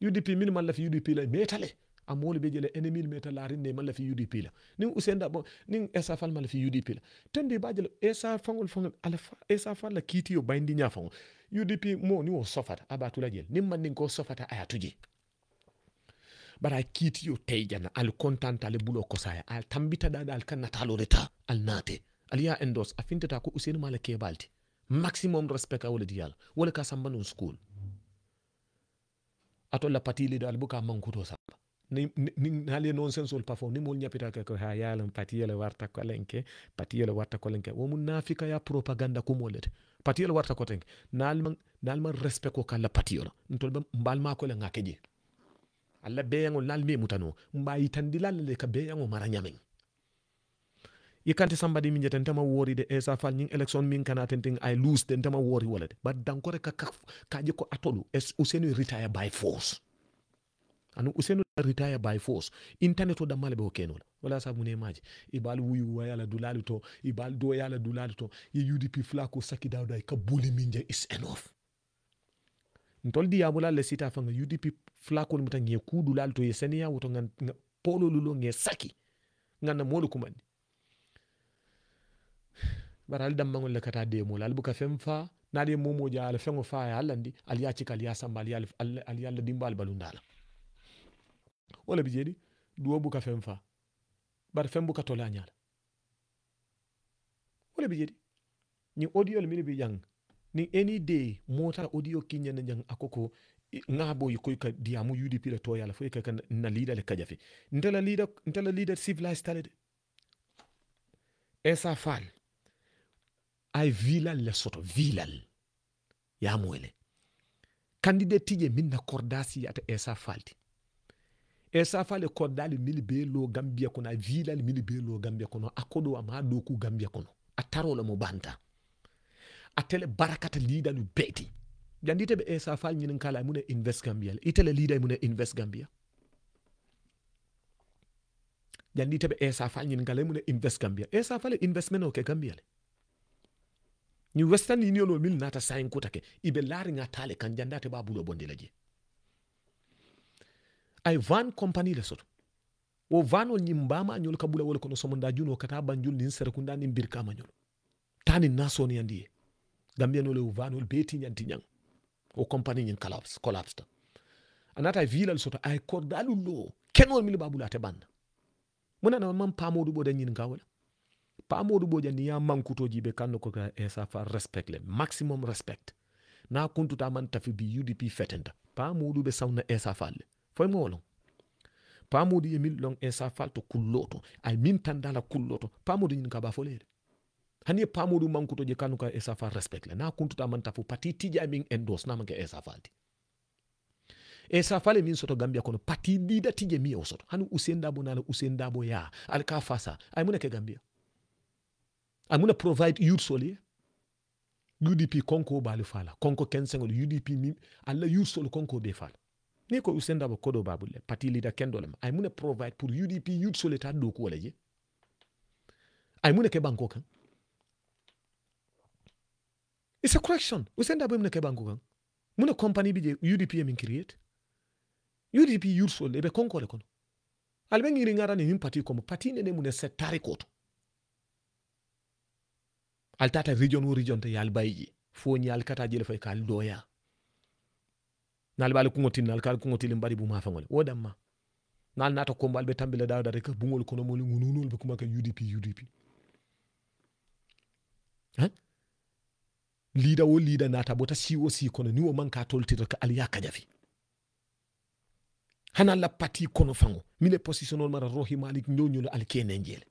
udp min man lafi udp la metale amolu be jele ennemi le meta larin ne man lafi udp la nin usenda bon nin esa fal man lafi udp la tendu ba jela esa fangol fangol alfa esa fal la kiti yo bindi nya udp mo ni wo sofata abatula jel nin man nin ko sofata ayatuji bara yo teygana al contente ale bulo kosaya al tambita dada al kan kannatalo reta al naate al ya endos a fintata ko useinu mala kebalti maximum respect a wala diyala wala ka samba non school ato atolla patiliɗo dal buka mankuto samba naali non sensol pafo ni mol ñapita ke ko ha yalam patiyele warta ko kolenke patiyele warta ko lenke wo munafika ya propaganda ko kumolete patiyele warta ko tenke nal man nal man respect ko kala patiyola ntol mbalma ko le ngakeje alla beyaŋol naal me mutano mba yitandilal le ka beyaŋo mara ñameŋ i kanti sambadi min jeten tema wori de esa fal ñing élection min kana ten ay lose den tema wori wala de bar dankore ka ka kaje ko atolu es retire by force anu usenu retire by force internet o damale be okeno wala sabu ne maji ibal wuyu wayala dulali to ibal do yala dulali to ye udp flako saki dawda ka buli min je is enough ntol di le sita fanga udp flakol muta ŋe kuudulal to ye seniya woto ŋa pololu lo ŋe saki ŋanna moolu kumandi bari ali dammaŋol le ka taa ali buka feŋ faa naali ye momoo je ala feŋo faa ye allandi ali ye cika ali ye samba ali ye alla dimba ali balunda la wo le bi jeedi duwo buka feŋ faa bari feŋ buka tole a ñaa la wo le bi jeedi ñiŋ odiyolu minnu bi jaŋ niŋ any day moota odiyo kiñe na jaŋ a ko ko ŋaabo yi koy ka diyamu udp la toya la fo ka na lida le kajafe ntela lida ntela lida civilized tale de esa fal ay vilal le soto vilal ya moyle candidate tije min na kordasi ata esa falti esa fale kordali mili be lo gambia kono a vilal mili be lo gambia kono akodo ama doku gambia kono a tarola mo banta atele barakata lidalu beti jandite ɓe esa eh, fal ñinin kala mune invest gambia le itele liida mune invest gambia jandite ɓe esa eh, fal ñinin kala mune invest gambia esa eh, fale investment oke gambia le ñin western union o min naata sayin kutake iɓe nga taale kan jandate ba bulo bonde la je ay van company le soto wo vanol ñin mbama ñol ka ɓula wol kono somonda juno kata banjul nin serekunda nin birkama ñol tani nasoniyandi ye gambiyanole wo vanol be tiñantiñang wo compagnie ñin collapse collapse ta anata e viilal soto ay ko kordalul lo kenol mili babula te banna na man pa pamodu ɓo dañin ka wala pamodu ɓo ya niya mankutoji jibe kanno ko ka sa fa respect le maximum respect na kuntu ta man tafi bi udp fetenta pa pamodu be sawna e sa fa le foy mo wolon pa pamodu yemil long e sa fa to kulloto ay min tan dala kulloto pamodu ñin ka ba folede hani pamuɗum mankutoje kanu ka esafa safal respect le na kuntu ta mantafu pati tija min endos namanke esafa di esafa le min soto gambia kono pati ɗiɗa tije mi osoto hanu hani usen dabo nala usen ya ala ka fasa ay muna ke gambia ay muna provide youth soli udp konko balu fala konko kensengol udp mi alla youth soli konko be fala ni ko usen dabo kodo babulle pati leader ma ay muna provide pour udp youth soli ta doku wala je ay muna ke banko kan it's a correction usenda bwe mneke bangukan mune company be udp in create udp useful, ebe konkore kono albe ngiri ngarani min pati komo party nene mune settari koto altata region wo region te yal bayji foñi al kata jele fay kal doya nal bal kungo tin nal kal kungo tilim bari bu ma fangol wo nal nato ko mbal be tambile daw dare ka bungol kono mo ngununul be udp udp Huh? liida wo liida naata bota siwo si kono ni wo man ka toltita ka aliya kajafi hana la pati kono fango mine positionnol mara rohi malik ñoñolo alkenen jeele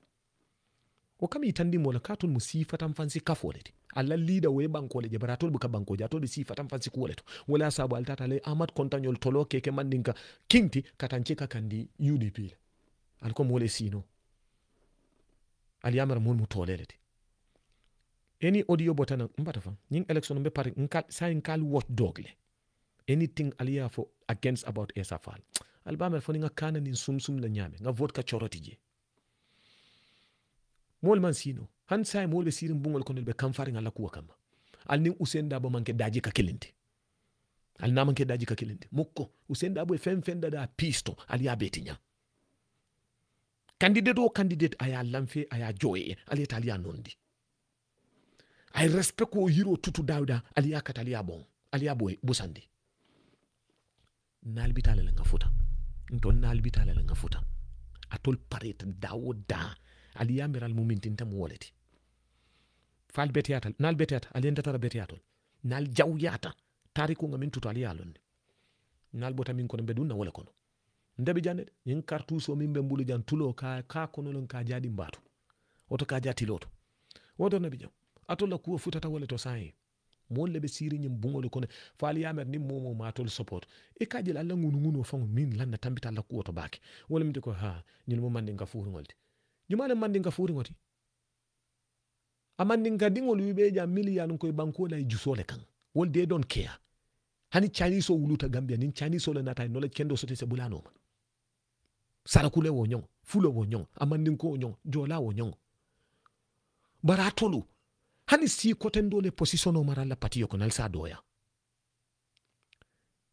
o kam itandi yitandimola ka tol mo sifatam fansi kafole ti alla liida wo ye bankole je bara tol buka bankoje atol be sifatam fansi kuwole to wala sabu altata le amad kontañol tolo keke mandinka kinti katanci ka kandi udp le alko mo wole sino aliyamara mol mo tolele ti any audio botana mbata fa ñing election be pare nkal sa call watch dog le anything aliya for against about esafal fal albamel fo ni nga kana ni sumsum la nyame nga vote ka choroti je mol man sino han say mol be sirim bungol konel be kam fari nga lakuwa kama al ni usen da bo manke daji ka kilinti al na manke daji ka kilinti mukko usen da bo fen fem da da pisto ali ya betinya candidate o candidate aya lamfe aya joye ali ta nondi ay respect ko yiro tutu dawda aliya ali aliya bon aliya boy busandi naalbitaale la nga futa nto naalbitaale la nga futa atol paret dawo ali aliya miral mu mintinta mu woleti fal betiyata nal ali alien datara betiyatol nal jawyata tariku nga min tutu aliya londe nal bota min kono be na wala kono ndabi jande ñin kartuso min be mbulu jan tulo ka ka kono lon ka jadi mbatu oto ka jati loto wodo nabi jam atol atolla kuwo futata wole to sayi moolu le be siiriñiŋ buŋolu kono faaliyaameri niŋ momo ma tol support e ka je la ngunu fa min miŋ lanna tambita la kuwo to baake wo le ko ha nyil mo mandi nga fuuri ngolti jumaa le mandi nga fuuri ti a mandiŋ ka diŋolu yu bee jaŋ miŋ ko banko bankoo la i jusoo le kaŋ wolu dee doon keya hani caniisoo wuluta gambiya niŋ caniisoo le naata ye nola kendoo soto se bulano nooma sarakule wo ñoŋo fulo wo nyong a ko wo ñoŋo joolaa wo nyong bari tolu hani si koten dole position o mara la patiyo kono alsa doya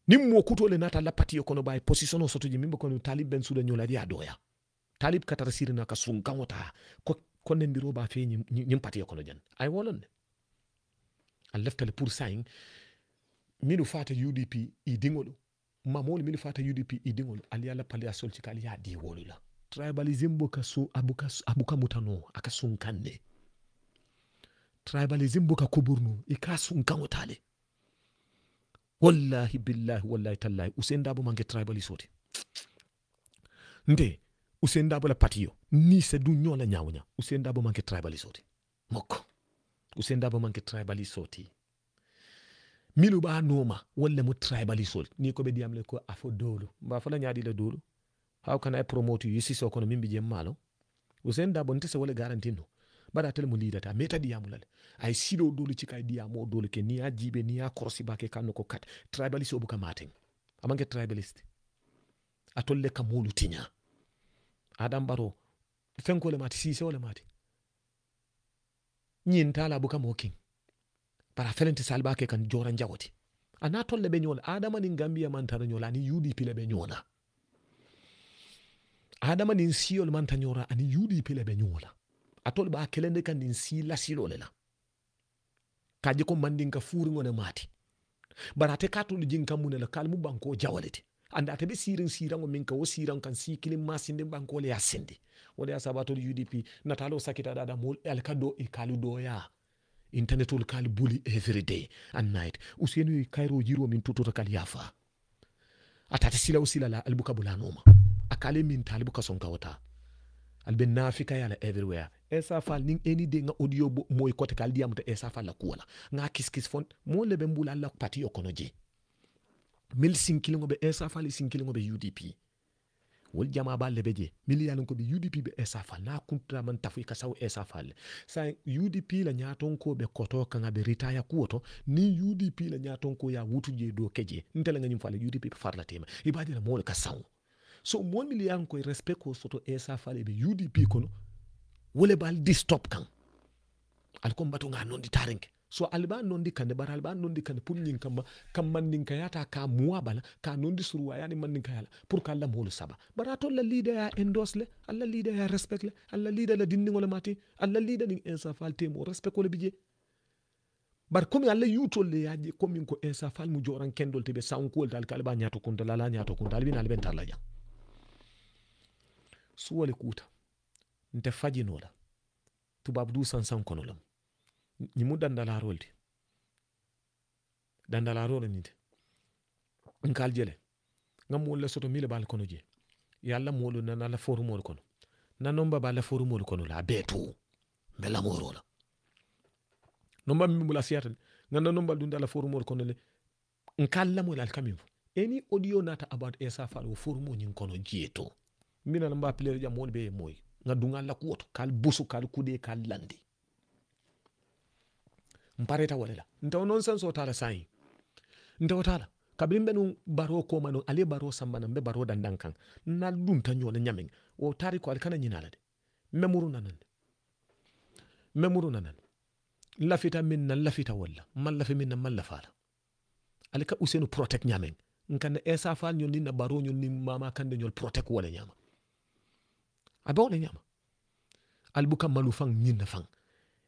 nim mo kutole nata la patiyo kono bay position o sotoji mimbe kono talib ben suda nyola dia doya talib katara sirina ka sun kawota ko konnendiro ba fe ñim patiyo kono jan ay wolonde a leftale pour sayin minu fata udp i diŋolu mamolu minu fata udp i diŋolu ali ye la paliya solci ka ali ye a diwolu la tribalisme buka, so, abuka, abuka mutano aka sunkan ne tribalism buka kuburnu ikaasun kan utaale wallahi billahi wallahi tallahi usen dabo manke tribalisoti nde usen dabo la patiyo ni se du la ñawña usen dabo manke tribalisoti mokko usen dabo manke tribalisoti milu ba noma walla mu tribalisol ni ko be le ko afo dolu ba fala ñaadi la dolu how can i promote you sisi kono min bi jemmalo usen dabo nte se wala garantie no mbaɗa tele mo lidata meta diyamulal ay siɗo dolu cika e diyamo dole ke ni a niya ni a korsi bake kanno ko kat tribalist obo ka maten amanke tribaliste a tolle ka molu tiña adam baro fenkole mati sisewole mati ñintala bo kam o kin bara felente salbake kan jora jawoti ana tolle ɓe ñoola adama nin gambiya mantara ñoola ani udp le ɓe ñoola adama nin siyol manta ñoola ani udp pile ɓe ñoola atol ba kelende kandi nsi lasilo le la kaje ko mandin ka furi ngone mati barate te katolu jin kam munela kal mu banko jawalete andate be sirin sirango min ka wo siran kan si kilin masinde banko le yasinde wala ya sabatol UDP natalo sakita dada mul mol kado e kalu doya internetul kal buli every day and night usenu e kairo jiro min tutota kal yafa atata sila usila la albuka bulanoma akale min talibuka sonka wata albe nafika yala everywhere esa fa ning eni de nga audio bo moy kote kal diam te esa fa la ko kuola nga kis kis fon mo le be mbula la parti o kono je mil kilo be esa fa li 5 kilo be UDP wol jama ba lebe je milliard ko be UDP be esa fa na kuntra man tafu ka saw esa fal sa UDP la nyaton ko be koto ka nga be retire ko kuoto ni UDP la nyaton ko ya wutu je do keje ntela nga fa fal UDP la tema ibadi la mo le ka saw so mon milliard ko e respect ko soto esa fa le be UDP kono wole bal distop kan alkon bato nga nondi tarinke so aliba nondi kande bara aliba nondi kande pour ñin kamma kam manninka yata ka muwa bala ka nondi surwa yani manninka yala pour ka lam holu saba bara to la leader ya endorse le alla leader ya respect le alla leader la dindingo le mati alla leader ni insafal temo respect ko le bije bar komi alla yutol le yaje komin ko insafal mu joran kendol tebe sankol dal kalba nyato kunta lala nyato kunta albin alben tarla jang suwale kuta nte fajinoo la tubaabu sansan kono lemu ñiŋ mu dandalaaroo le ti dandalaaroo le niŋ ti moolu le soto miŋ le kono jee ye moolu nana la forumoolu kono na nomba be alla kono la a bee tu nomba miŋ bula siyaata le nŋa na la forumoolu kono le nka ali lamoo le eni audio naata about esa faal wo forumoo ñiŋ kono jee to la mbe a pileere jaŋ moolu nga dunga la kuwoto kal busu kal kude kal landi mpareta walela ntawo non sanso tala sayi ntawo tala kabiri mbe nun baro koma non ale baro sambana mbe baro dandan kan na lunta ñola ñameŋ wo tari ko alikana ñinala de mbe nanan mbe nanan lafita min lafita walla man lafi min na man usenu protect ñameŋ nkanna esa fal ñol ni na baro ñol ni mama kande ñol protect wala ñama abe wona ñama albu kam malu faŋ ñiŋ ne faŋ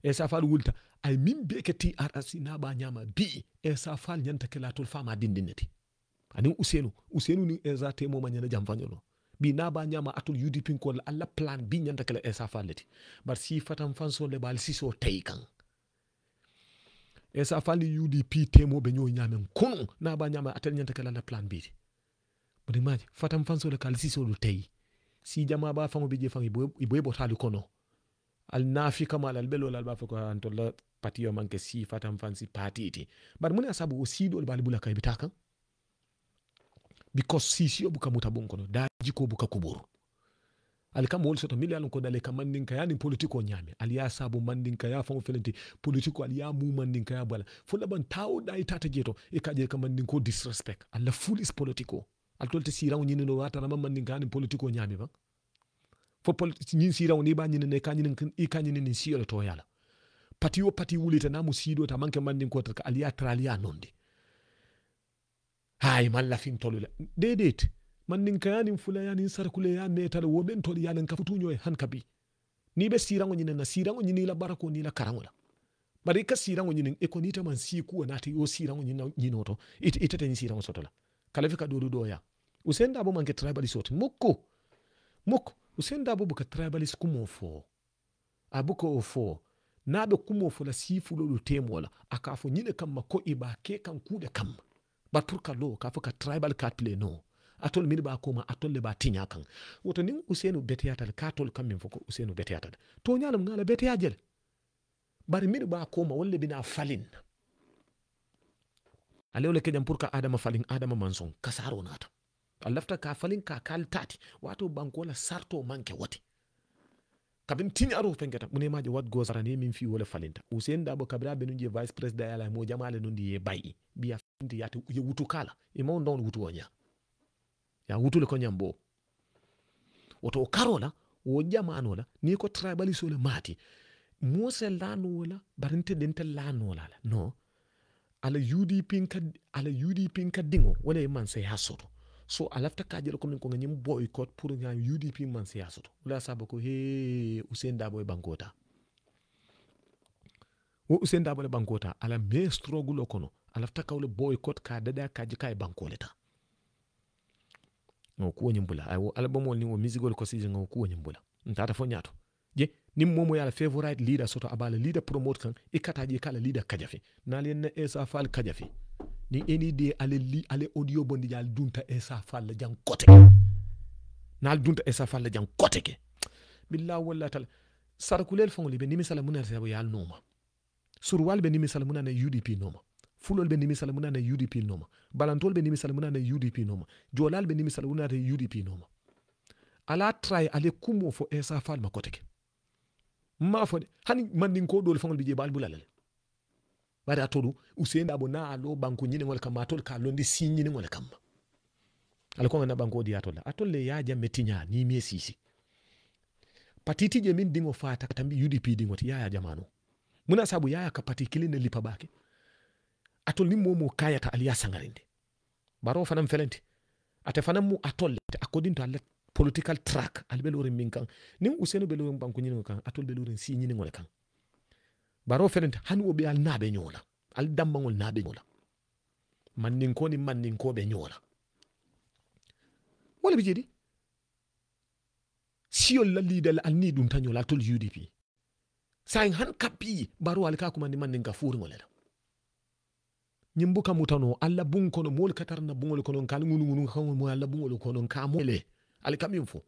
esafaalu wulta a min miŋ ke ti arasi naŋ be a ñaama bii esafaalu ñanta ke laatolu faama a dindin ne ti aniŋ useenu useenu niŋ esa teemo ñana janfaño loŋ bi naŋ be a ñaama atolu udpin alla plan bii ñanta ke la esafaalu le ti bari sii fatan fansoo le be ali sisoo tayi kaŋ esafaalu udp teemo be ñoo ñaameŋ kunu naŋ be a ñaama ñanta ke la plan bii bari maaje fatan le ka ali lu si jama ba fango bi je fangi iboy botali kono al nafi kama al belo al ba fako an pati yo manke si fatam fansi patiti bar mun asabu o sido al balibula kay e bitaka because si si obuka muta bon kono daji ko buka kubur al kam wol soto mili ko dale kam ka mandinka yani politiko nyame al ya sabu mandinka ya fango felenti politiko al ya mu mandin ya bala fulaban tawo da tata jeto e kaje kam ka ko disrespect alla full is politiko altolte siraw ñinino wa tanama mannin kanin politique o ñami ban fo ñin siraw ni ba ñinine kañinin i kañininin siyole to yala pati o pati wulita namu siidota manke mannin ko taka aliya traliya nondi hay man lafin tolule dedet mannin kayanin fulayanin sarkule ya metala wo ɓen toɗo yalen futu e han kabi ni be ɓe siraŋo ñinena siraŋo la barako ni la karaŋo la bari i ka siraŋo ñinin e ko nitaman sikuwo naata yo siraŋo ñinoto iteten siraŋo soto la kala fe ka ɗoɗuɗoya usen dabo manke tribalis oti mokko mokko usen dabo boka tribalis kumo fo a boka o fo na ɓe kumo fo la sifulo ɗo temola aka fo kam ma ko iba ke kan kuuɗe kam ba turka lo ka fo ka tribal ka pile no atol min ba koma atol le ba tiña kan woto nin usenu beteyatal ka tol kam min fo ko usenu beteyatal to ñalam ngala beteyajel bari min ba koma wolle bina falin a kejam keƴam pour ka adama falin adama man son ka saro naata a lafta ka falin ka kaltati wato bankola sarto manke wote kabin tini aro fengeta mune maje wat gozara ni min fi wala falinta usen da bo kabira benu je vice president ala mo jamale non di ye bayi biya finti yati ye wutu kala e mo ndon wutu wonya ya wutu le ko nyambo woto karola wo jamano la ni ko tribalisole mati mo mose wala barinte dente lanola la no ala udp ka ala udp ka dingo wala e man ya soto so alafta ka jelo comme ko ngam boy code pour ngam udp man ya soto wala sabo ko he usen dabo e bangota wo usen dabo e bangota ala me struggle o kono alafta kawle boy code ka dada ka jika e bankoleta ngo kuwo nyimbula ay wo album wol ni wo musical ko sije ngo kuwo nyimbula ntata fo nyato je nin momo yo ala favorite leader soto abala leader promote kan e kataji kala leader kajafe nalen esa fal kajafe ni eni de ale li ale audio bondi jal dunta esa fal jang kote nal dunta esa fal jang kote ke billah wala tal sarkulel fongli be nimisala munal sabo yal noma surwal be nimisala munana udp noma fulol be nimisala munana udp noma balantol be nimisala munana udp noma jolal be nimisala munana udp noma ala try ale kumo fo esa fal ma kote ke mafode hani mandin ko dole fangol bije bal bulalal bari a toɗum usein abo na alo banko ñinegol kam ma tol ka londe nyine ñinegol kamma ala ko ganna banko odi ya tolla a ya jamme tiña ni mie patiti je min dingo fata tambi udp dingo ti yaya jamano muna sabu yaya ka pati kilene lipa bake atol ni momo kayata aliya sangarinde baro fanam felenti ate fanam mu atolle according to allah political track ali be lorin min kan nin usenu be lorin banku ɲiniŋo kan atol be lorin si ɲiniŋo le kan baro fenente hani wo be ali naa be ɲoo la ali danbaŋol naa be ɲoo la ni manninko be ɲoo be jedi siyol la liida la ali niŋ dunta ɲoo la atol udp sayin han kapi baro ali ka kumandi manninka fuuriŋo le la ñiŋ mutano alla buŋ kono katarna buŋolu kono nka ali ŋunuŋunu kaŋo mo alla buŋolu kono nka ali kamim fo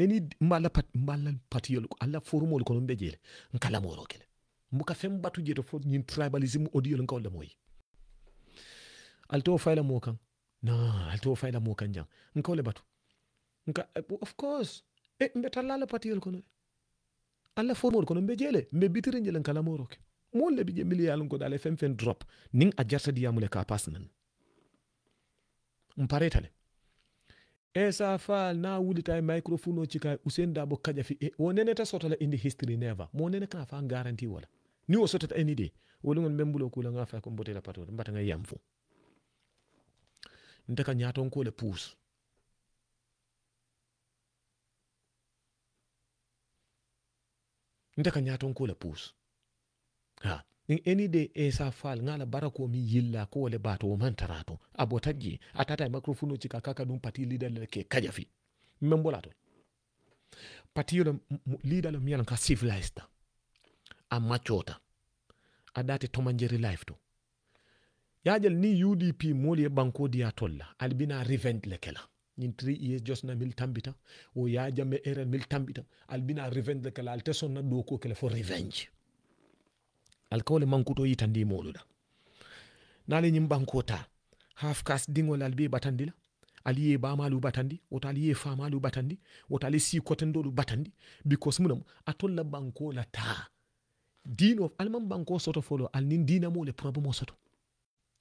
eni mbala pat mbala patiyol alla forumol kono mbe jele nkala moro kele mbuka fem batu jeto fo nyin tribalism odiyol nka wala moyi alto fayla mo kan na alto fayla mo kan jang nka batu nka eh, of course e eh, mbe talala patiyol kono alla forumol kono mbe jele mbe bitire jele nkala moro ke mon le bije miliyal ko dale fem fem drop ning a jarta diyamule ka pasnan mparetale esa fa na wulita e microphone o cika usen dabo kajafi wonene ta sotala indi history neva monene kana fa garanti wala ni wo sotata eni de ngon membulo kula nga fa ko mbotela patode mbata nga yam fo ntaka ñatonkole puus ko le puus ha in eni de esa eh, fal ngala bara ko mi yilla ko le bato o man tarato abo abotaji atata e microphone ci kaka ka dum parti leader le ke kajafi mem bolato parti yo leader le miyan ka civilized a machota a date tomanjeri life to yajal ni udp moli e banko diya tolla albina revent le kala ñin tri years josna mil tambita o yajamme eren mil tambita albina revent le kala alteson na do ko kela fo revenge alkawole mankuto yitandimolu la naali ñiŋ bankoo taa haf kas dingol ali be batandi la ali ye baamaalu batandi woto ali ye faamaalu batandi woto ali sii kotendolu batandi because munam atol la banko la ta dino alman banko soto folo ali dina diinamoo le mo soto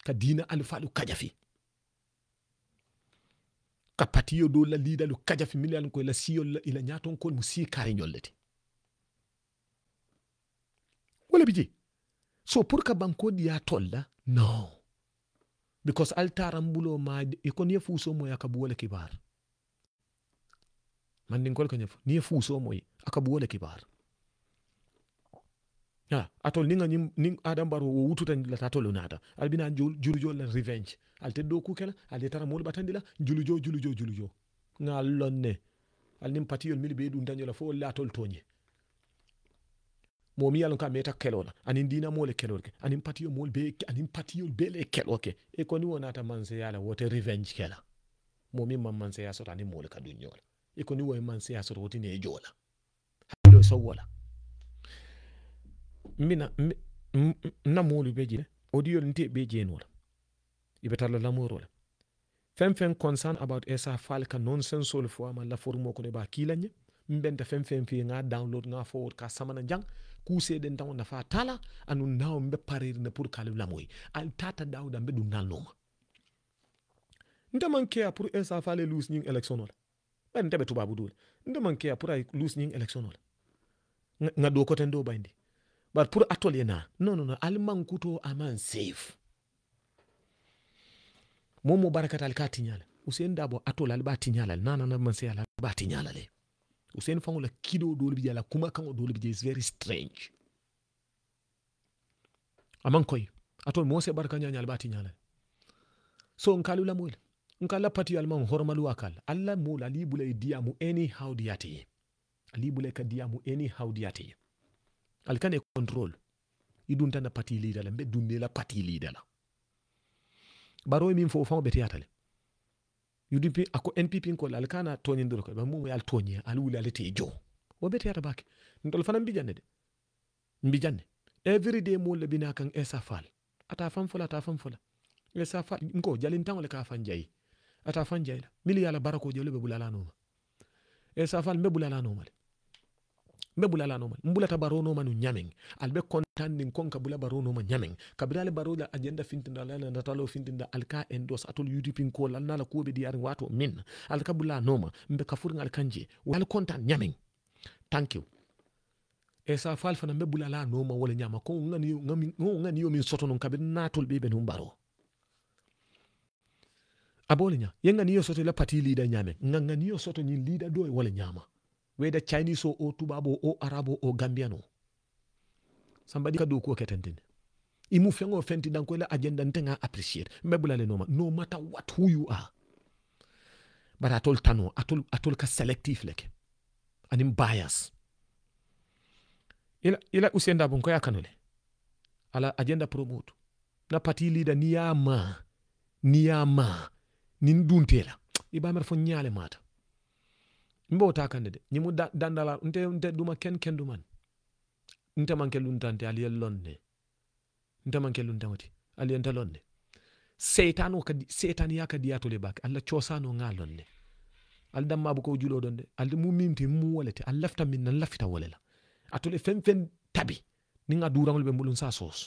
ka dina ali faalu kajafi ka patiyo do la liidalu kajafi milan ko la siyol la ila nyaton mu musi kaariñol le wala wo so pour ka bankodiya tolla no because al taram bulo ma e kon ye fuso moy aka buwole kibar man din kol ko nyef ni ye fuuso moy aka buwole kibar ya atol ninga nyim ning adam bar wo wutu tan la tatolo nata bina jul jol la revenge al teddo ku kala al tara mol batandila jo julu jo ngal lonne al nim patiyol mil be dun la fo la tol toñe momi yalon ka meta kelola anin dina mole kelol ke anin patiyo mol be anin patiyo be le kelol ke e koni wonata manse yala wote revenge kela momi man manse ya sota anin mole ka dunyola e koni wo manse ya sota wotine e jola halo so wala mina na molu be jine odiyol nte be jenola ibe talla lamorola fen fen concern about esa fal ka nonsensol fo ama la formo kono ba kilanye mbenta fen fen fi nga download nga forward ka samana jang kuuseɗen tan o nafa tala anu nawa mbe ne pour kalib lamoy al tata dawda mbe ɗum nalnoma ndeman keya pour insa fale luus ñing élection ola ɓen ndeɓe tubabu dule ndeman keya pour ay luus ñing élection ola nga ɗo koten ɗo ɓayndi bat pour atol na non non non almankuto aman safe momo barakatal ka tiñala usen dabo atol alba tiñalal nanana man se ala ba tiñalale o sen la kido dole bi jee la kumakaŋo doolu bi jee is very strange aman maŋ koyi atoon moo se barka ñaañaal baati ñaala so nkaalu la moyi le nka la patiyo almaŋo horomaluwa lu la alla moolu ali bula ye diyaamu any how diyaate ali bula ka diyaamu any how diyaate ye ali kana e contrôle i dunta na pati liida la mbe dunde la pati liida la baro ye miŋ fo o faŋo beteyaata yuɗum ako npp nkol ala kana toñediro koye mum al toñe ala wuli alete e joo wo bete yata bake ɗol fana mbijanne de mbijanne every day mo lebina kan esa fal ata fan fola ata fan fola esa fal nko jalintaŋole ka fan jayi ata fan jayila mili yala barakoje ole ɓe bulalanoma esa fal mbe bulalanoma de mbe bulalanoma mbulata baro baronoma nu ñameŋ alɓe tan kon kabila baro no ma ñamen kabila le baro la agenda fintinda la natalo fintinda alka endos atol udipin ko lan nala kuobe di arin wato min alka bula noma mbe kafurin alkanje wal kontan ñamen thank you esa fal fana mbe bula la noma wala ñama ko ngani ngami ngani yo min soto non kabila natol be ben baro abolinya yengani yo soto la pati leader ñame ngani yo soto ni leader do wala ñama weda chinese o, o tubabo o arabo o gambiano san baɗi ka dow kuwo ketentene imu feŋo fenti dankoyla agenda nteŋa appreciate mbe le noma no mata what who you are bari atol tano atol, atol ka selective leke anin bias ila, ila usienda usenda bunkoya kanole ala agenda promote na parti leader ni ya ma ni ya ma nin duntela i bamar fo ñaale mata mbe wo ta kande de ñimu dandala nte nte duma ken ken duman ntemanke luntante aliyel lonne ntemanke aliyenta lonne seytan o kadi seytan ya kadi yatole bake allah cosano nga lonne al dammabu ko julo ɗon de alde mu wolete al lafta min nan lafita wolela atole fen tabi nin a durangol ɓe mbolum sa sos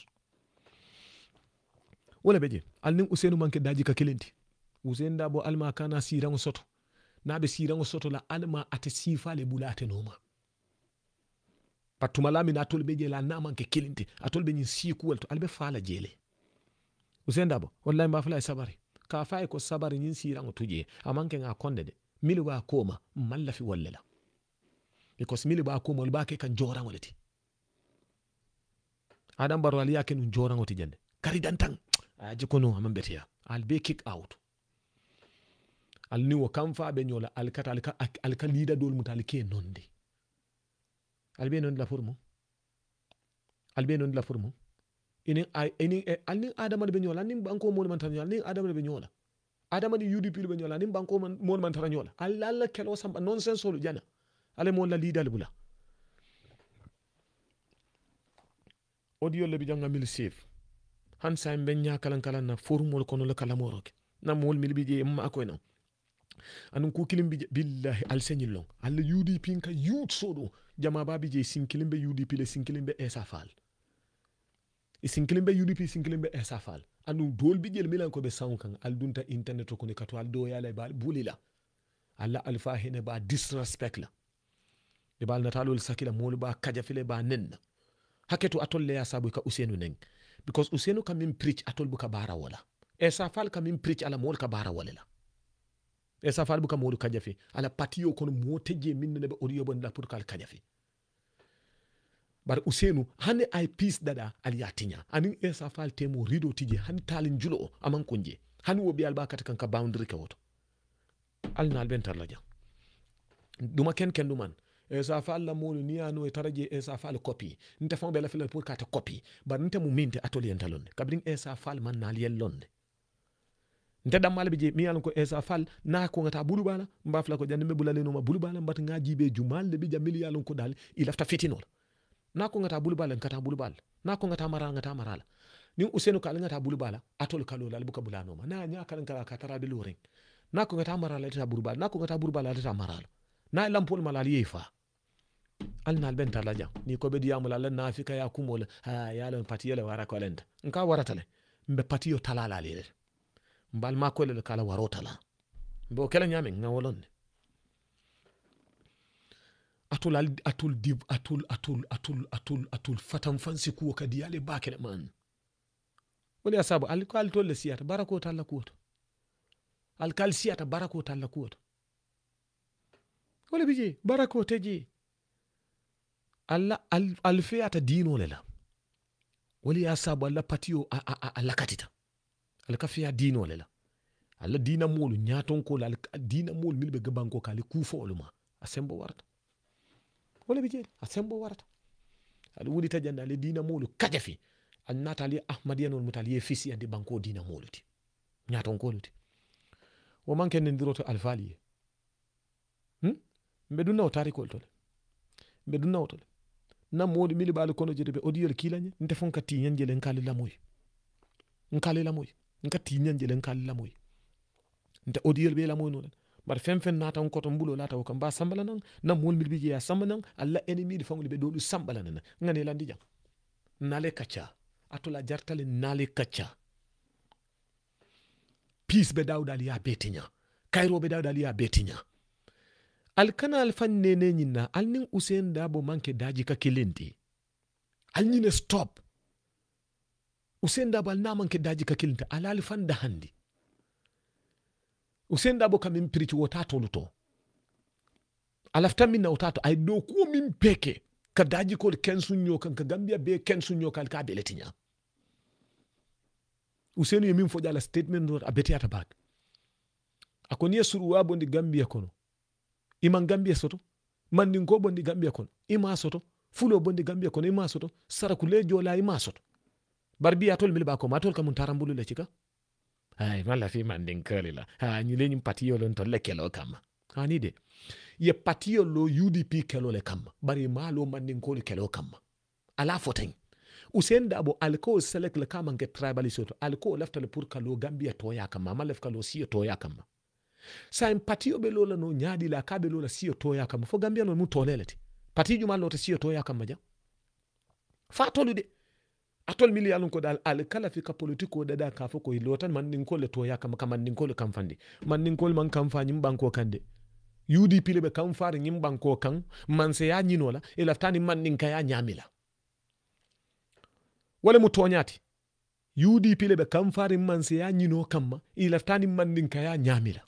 wala ɓe je al nin useinu manke daji ka kelenti usein da alma kana siraŋo soto na siraŋo soto la alma ate sifale bula atenoma par tumala min atol be jela namanke kilinti atol be ñin siikuwol to alabe faala jeele usen wallahi mba fula sabari ka faye ko sabari ñin siraŋo tuje amanke ŋa konde de mili wa koma mallafi wolle la because mili ba komol ba ke kan joraŋo le adam baro ali yake nun joraŋo ti jande kari dantaŋ aje kono aman al be kick out al niwo kam fa be ñola al kata al ka al ka liida dol muta ke nonde albe noon lafur mo albe noon kalan na na mool mil ɓe je emma koye anon ko kilimbi billahi al alseñil long allah udp nka yuutso ɗo jama babi je sinkilimɓe udp le sinkilimɓe esa fal e sinkilimɓe udp sinkilimɓe esa fal milan ko be sawo kan dunta internet o kone kato al aldoyala e baal bulila alla alfa hene ba disrespect la e bal natalol sakila molu ba kaja file ba nenna haketu atol le ya sabu ka usenu neng because usenu kamin preach atol buka bara wala esa fal kamin preach ala mol ka bara wala la esa faal buka modu kajafi ala patiyo kono moteje minne nebe odiyo bonda pour kal kajafi bar usenu hande ay pis dada ali yatinya ani esa faal temo rido tije hani talin julo o aman konje hani wobi alba kata kanka boundary ke woto alna alben tarla jang duma ken ken duman esa faal la modu niyano e taraje esa faal copy nte fon bela filal pour kata copy bar nte mu minte atolien talonde kabrin esa faal man nal yellonde nte dammala ɓe je mi yalan ko insa fall nakogata bulu ɓala mbafla ko jande me bulale mebbo lalenoma bulu ɓala mbata ngajiɓe jumalde ɓe jammili yalan ko dal i lafta fitinola nakogata bulu ɓala nkata bulu ɓala na ko ngata ngata marala nin useino ka algata bulu ɓala atol kalola albuka ma na nya kal kala ka tara tarade lorin nakogata marala ta bulu ɓala nakogata bulu ɓala atata marala na lampol mala ali yeyi faa alnaal ɓen tarla jam ni ko ɓedi yamol allah nafika ya kumol ha yalan patiyele wara ko alenta nka warata le mbe patiyo talala alilel n balima kole le kala warota la bo kela nyame nga ne atul atul dib atul atul atul atul atul fatam fansi kuwo kadi yale bakele man wala asabu al kal to le siata barako talla al kal siata barako talla kuwoto wala biji barako teji alla al, alfeyata dinole la wala asabu alla a, a, a, a lakatita ala ka fiya diino le la alla diina moolu ñaatonkolu la diina moolu minnu be gabanko ka ale kuufo wolu ma a sembo warata wo le be jeele a sembo warata ala wulita jande ale diina moolu kajafi a naata ali ahmadiyanol muta ali ye fisiyandi banko diina moolu ti ñaatonkolu ti wo man kennindiro to alifaali ye hmm? mbe dunnawo taarikol to le mbe dunnawo to le na moolu mili be kono jede be odiyol kiila ñe nte fon ka tiiñan jele nkaali lamoyi nkaali lamoyi nka tiñan jelen kal lamoy nta odiyel be lamoy noon bar fen fen naata on koto mbulo laata o kam ba sambala nan nam wol bi mbijeya samba nan allah enemiɗe fangol ɓe ɗo ɗu samɓalanana ngane landi jam naale kacca atola jartale naale kacca be ɓe dawɗal ya betiña kayroɓe dawɗal ya betiña alkana alfan nene ñinna alnin usen da bo manke daji ka kelente alñine stop usenda bal ke daji ka kilinta fan fanda handi usenda bo kamin pirici wotato luto alafta min na wotato ay do kuo min peke ka daji kol kensu nyo kan ka gambia be kensu nyo kal ka bele tinya usenu min fo jala statement do abeti ata bak akoni yesuru wa bondi gambia kono iman gambia soto mandinko bondi gambia kono ima soto fulo bondi gambia kono ima soto sarakule jola ima soto barbi atol mil bako matol kamun tarambulu le cika ay mala fi mandin kali la ha nyule nyim patiyo lon tolle kelo kama ani de ye patiyo lo UDP kelo le kama bari malo mandin kol kelo kama ala foten usen dabo alko selek le kama nge tribalisoto alko lafta le pour kalo gambia toya kama ma lef kalo siyo toya kama sa patiyo be lola no nyadi la kabe lo lola siyo toya kama fo gambia no mu tolele ti tolelete patiju lo te siyo toya kama ja fatolu de atol mili miliyalu ko dal al kala fika politique o dada ka fo ko lotan man nin kole to yakama kam man nin kole kam fandi man nin kole man kam fa nyim banko kande udp le be kam fare nyim banko kan man se ya nyinola e laftani man nin kaya nyamila wala mu toñati udp le be kam faare man se ya nyino kamma e laftani man nin kaya nyamila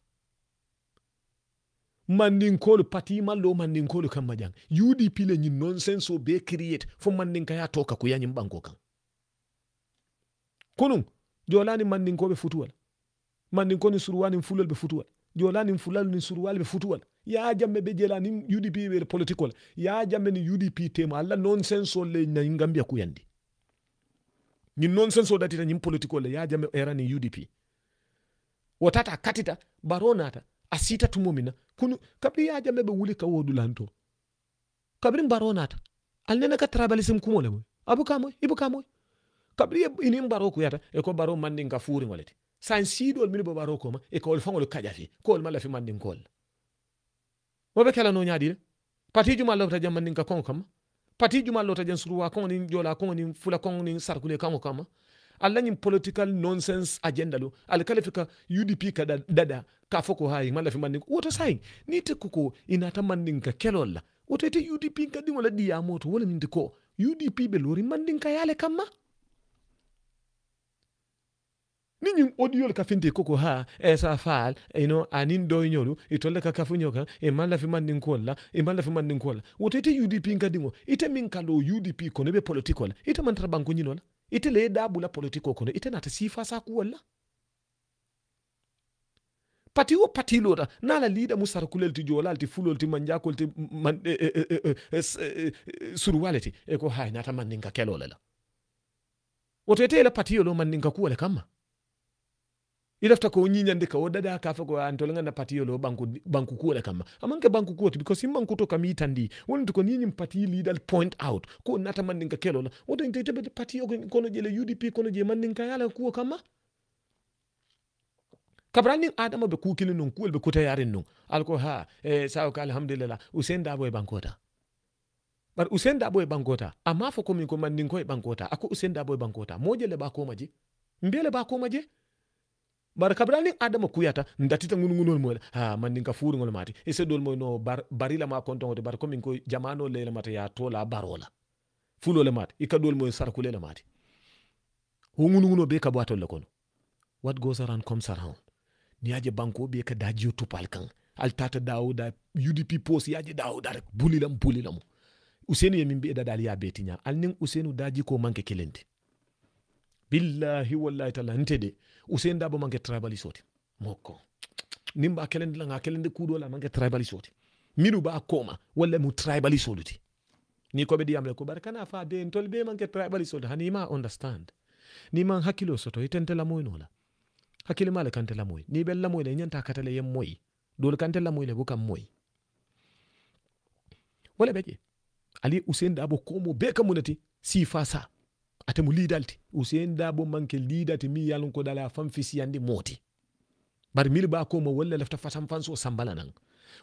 mandinkolu pati mallo mandinkolu kamma jang udp le nyin nonsense o be create fo mandinkaya toka kuyañim banko kan kunun jolani mandinkoɓe futuwal mandinko ni surwani fulol be futuwal jolani fulal ni surwal be futuwal ya jamme ɓe jelani udp be political ya jambe ni udp tema alla nonsense ol le nayi gambiya kuyandi ni nonsense o datita ni political ol le ya jamme erani udp watata katita baronata asita tumumina kunu kabri ya jambe be wuli ka wodulanto kabri baro nata alnena ka trabalism kumole moy abu kamoy ibu kamoy kabri inin baro ko yata e ko baro mandin ka fuuri ngolete san sidol min bo baro ko ma e ko ol fangol kajafi ko ol mala fi ngol mo be kala no nyaadire pati juma lo ta mandin ka kon kam pati juma ta jam surwa kon ni jola kon ni fula kon ni sarkule kam kam alla ñin political nonsense agenda lo al kalifika udp ka dada ka foko hay hayi malla fi mandin woto say ni te kuko ina ta mandin ka kelol la woto te udp ka kadi diya moto wala ni te ko udp be lori mandin ka yale kam ma ni ñin odiyol ka koko ha esa faal ino e anin doyñolu i e tolle ka kafuño kan e mallafi mandinkol la e mallafi mandinkol la woto ite udp nkadiŋo ite min kalo udp kono be politiko la ite mantara banko ñino la ite le daabula politiko kono ite nata sifa sakuwol la pati wo pati lota nala lida mu sarakulel ti joolal ti fulol ti manjakol ti man, e, e, e, e, e, e surwale ti e hay nata mandinka kelole la woto ite ila patiyo lo mandinka kuwole kamma ilafta ko ñiñande ka wo oh, dada ka fa ko an to ngana patiyo lo banku banku kuola kama amanke banku kuoti because si banku to kam woni to ko niñim pati leadal point out ko nata man mandin kelo na woto inte tebe pati o kono jele UDP kono je man ka yala kuo kama kabranin adama be kukilin non kuwel be kuta yarin nun alko ha eh, sawo ka alhamdulillah usen da boy banku ta bar usen da boy banku ta amma fo min ko man mandin ko banku ta ako usen da boy banku ta moje le ba ko maji mbele ba ko maji bar kabra ni adama kuyata datita ŋunuŋunol mola ha man furu ngol mati e sedol moy no bar, barila ma kontoŋote bar komin ko jamano lele mata ya tola barola fulo le mati e kadol moy lele mati wo ŋunuŋuno be kabo atol le kono what goes around comes around ni aje banko be ka dajiyo tupal kan al tata dauda udp post yaje dauda rek bulilam bulilamu useni ye min be dadal ya betinya al ning usenu daji ko manke kelente billahi wallahi taala ntede usen dabo manke tribali soti moko nimba kelen la nga kelen de kudo la manke tribali soti miru ba koma wala mu tribali soluti ni ko be diamle ko barkana fa de ntol be manke tribali soti hani ma understand ni man hakilo soto itente la moyno la hakili male kante la moy ni bel la moy le nyanta katale yem moy dol kante la moy le bukam moy wala beje ali usen dabo komo be kamunati sifa sa atemo liidalde usein bo manke liidade mi yalon ko dala fam moti bar mil ba ko mo walla lefta fatam fan so sambala nan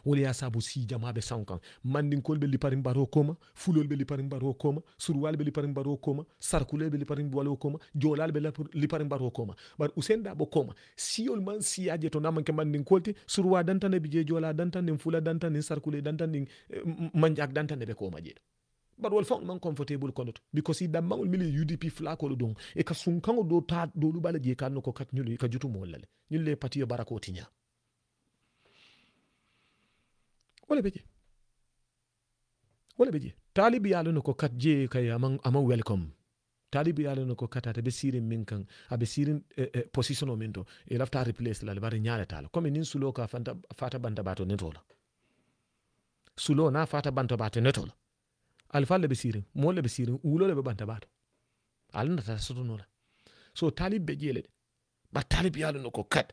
wol ya sabu si jama be sankan mandin kol be li lipari baro koma fulol be li lipari baro koma surwal li lipari baro koma sarkule be li lipari mbalo koma jolal be li lipari baro koma bari usen bo koma si siyol man si siyaje to namanke mandinkolte surwa dantane je jola dantane fula dantane sarkule dantane manjak dantane be koma jeeɗo bari wol faŋo maŋ confortable kono to because i dammaŋol minnu udp fula doŋ i ka sunkaŋo do taa doolu bala jee kaŋ no ko kati ñolu i e ka jutu moolu la le ñolu le patiyo barakoo ti wo le be jee wo le be jee taalibi ye a loŋ ko kati jee kayi a maŋ welcome taalibi ye a loŋ ko kati ate be siiriŋ miŋ kaŋ a be siiriŋ eh, eh, positiono miŋ to i e lafita replace la le bari ñaa le taa la comme niŋ suloo ka fanta faata banta baato netoo la suloo niŋ a banta baato netoo la alfa lebe sirin mo lebe sirin wulo lebe banta bato alna ta sutunola so talib be jele ba a yaalo no ko kat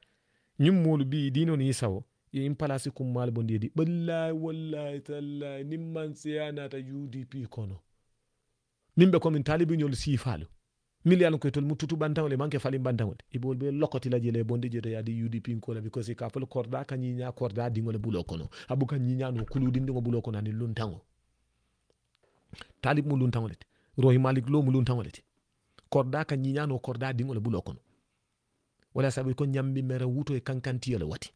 ñum molu bi dino ni sawo ye in palasi kum mal bon dedi wallahi wallahi tallahi nimman siyana UDP kono nimbe ko min talibi ñol sifalu milliard ko tol mututu bantawle manke fali bantawle e bol be lokoti la jele bonde jere yadi UDP ko la because ka fal korda ka nyinya korda dingole bulo kono abuka nyinya no kuludin dingo bulo kono ni luntango talib mu lun tawolete rohi malik lo mu lun tawolete korda ka ñiñano korda diŋole bulo kono wala sabi ko ñambi mere wuto e kankantiyole wati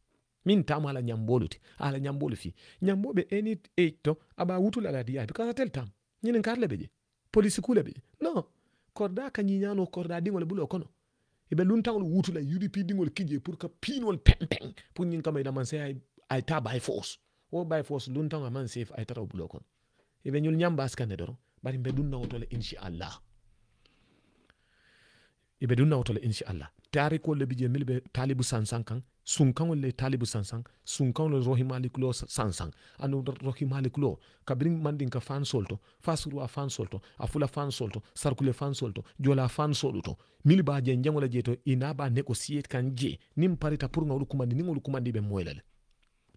min tama ala ñambolu te ala ñambolu fi ñamboɓe any age to aba wutul ala diya because atel tam ñinen karle le beje police ku le beje non korda ka ñiñano korda diŋole bulo kono eɓe luntawol wutula udp diŋol kije pour que piinol pempen pour ñin kama ila man se ay, ta by force wo by force luntaw aman sef ay taraw bulo kono eɓe ñol ñamba askande ɗon bari mbe ɗumnawo tole inchallah eɓe ɗumnawo tole inchallah tarikol le bije mil ɓe talibu sansan kan sun sunkaŋol le talibu sansan sunkaŋol le rohimali kulo sansan anu rohimali kulo kabirin mandin ka fan solto fasuru a fan solto a fula fan solto sarkule fan solto jola fan soluto mil ba je jangola je to ina ba négocier kan je nim parita pour ŋa wolu kumandi niŋ wolu kumandi ɓe moyla le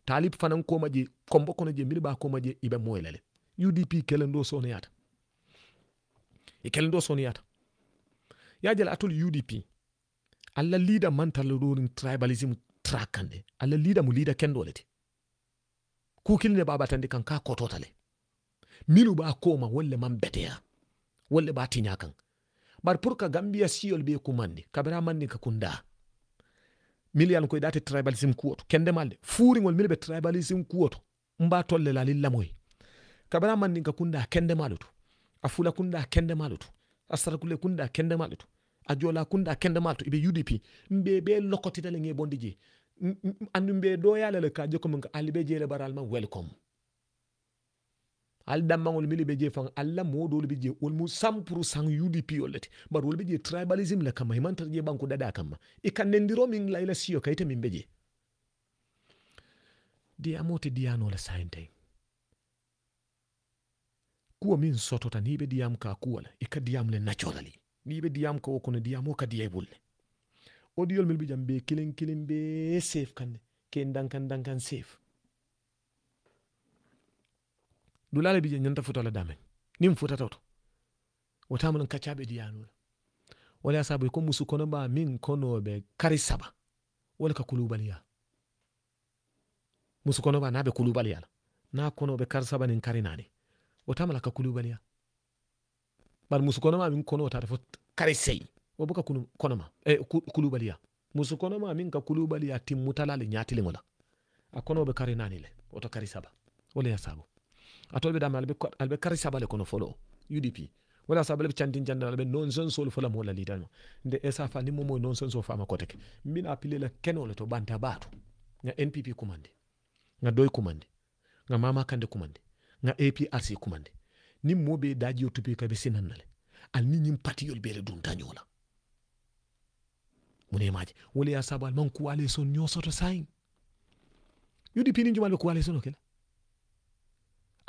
talib fanan ko komaje kombo kono je mil ba komaje iɓe ibe le udp kelen ɗo soneyata e kelen ɗo soneyata yajal atol udp allah liida mantalla ɗorin tribalism track allah liida mo liida kendole kukilne baba kan ka kototale minu ba koma wolle man beteya wolle ba tiña kan bar pour que gambiya siyol ɓe kumandi kabira manni ka kunda miliyan koye tribalism kuwoto kendemal de fuurigol tribalism kuwoto mba tolle la kabara mandinka kunda kende malutu afula kunda kende malutu asara sarakule kunda kende malutu ajola kunda kende malutu ibe udp mbe be lokoti dale nge bondi je andu mbe do doyala le ka jokom nga alibe jele baral ma welcome al dammaŋol mili be je fang alla modol be je wol mu sampuru saŋ udp yolati bar wol be je tribalism la kamma imantata je banku dada kamma e kan nendiro miŋ la ila siyo kayta min be je diyamote diyano la sayintay kuwa min sotota ni be diyam ka kuwala e ka diyam le naturally ni be diyam ka wo kono diyam o ka diya bul bolle o diyol mil bi jam be kilin kilin be safe kande ke dankan dankan safe dulale ɓe je ñanta futala damen nin futatoto wotamon kaccaɓe diyanola wala sabu ko musu kono ba min konoɓe kari saba wala ka kulubaliya musu kono ba na naɓe kulubaliyala na konoɓe kari saba nin kari nani wo ka kulubaliya bari musu konoma min kono wotata fo karisey wo buka konoma eh, kulubaliya musu ka kulubaliya timmutala le be nani le saba ya be dama saba le kono folo udp wala le nde esa fa ni momo kote apile keno le to banta nga npp kumande nga doy kumande nga mama kande kumande nga aprc kumande nin moɓe dajiyo tupi ka kaɓe sinannale ni ñin patiyol ɓeele duntañola munemaje wala ya sabu alman kuwale son ñosoto sayin yudi pini jumal ɓe kuwale sono kela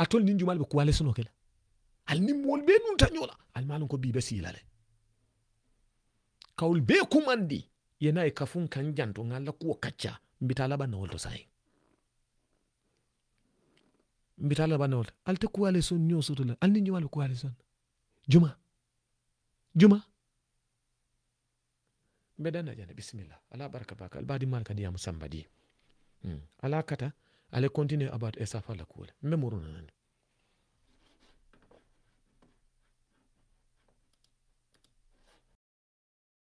atol tol nin jumal ɓe kuwale sono kela alnin mool be ɓe duntañola almalon ko biɓe silale kawol be kumandi yena e kafun kan janto ngalla kuwo kacca mbita laɓanna wolto sayin mbitala bane wol alte kuwale son ñoo soto la al ni ñiwalu kuwale son juma juma mbedana jana bisimillah ala baraka baka albadi malka diyam sambadi mm. ala kata ala continue abaatu esafa la kuwole memorunanani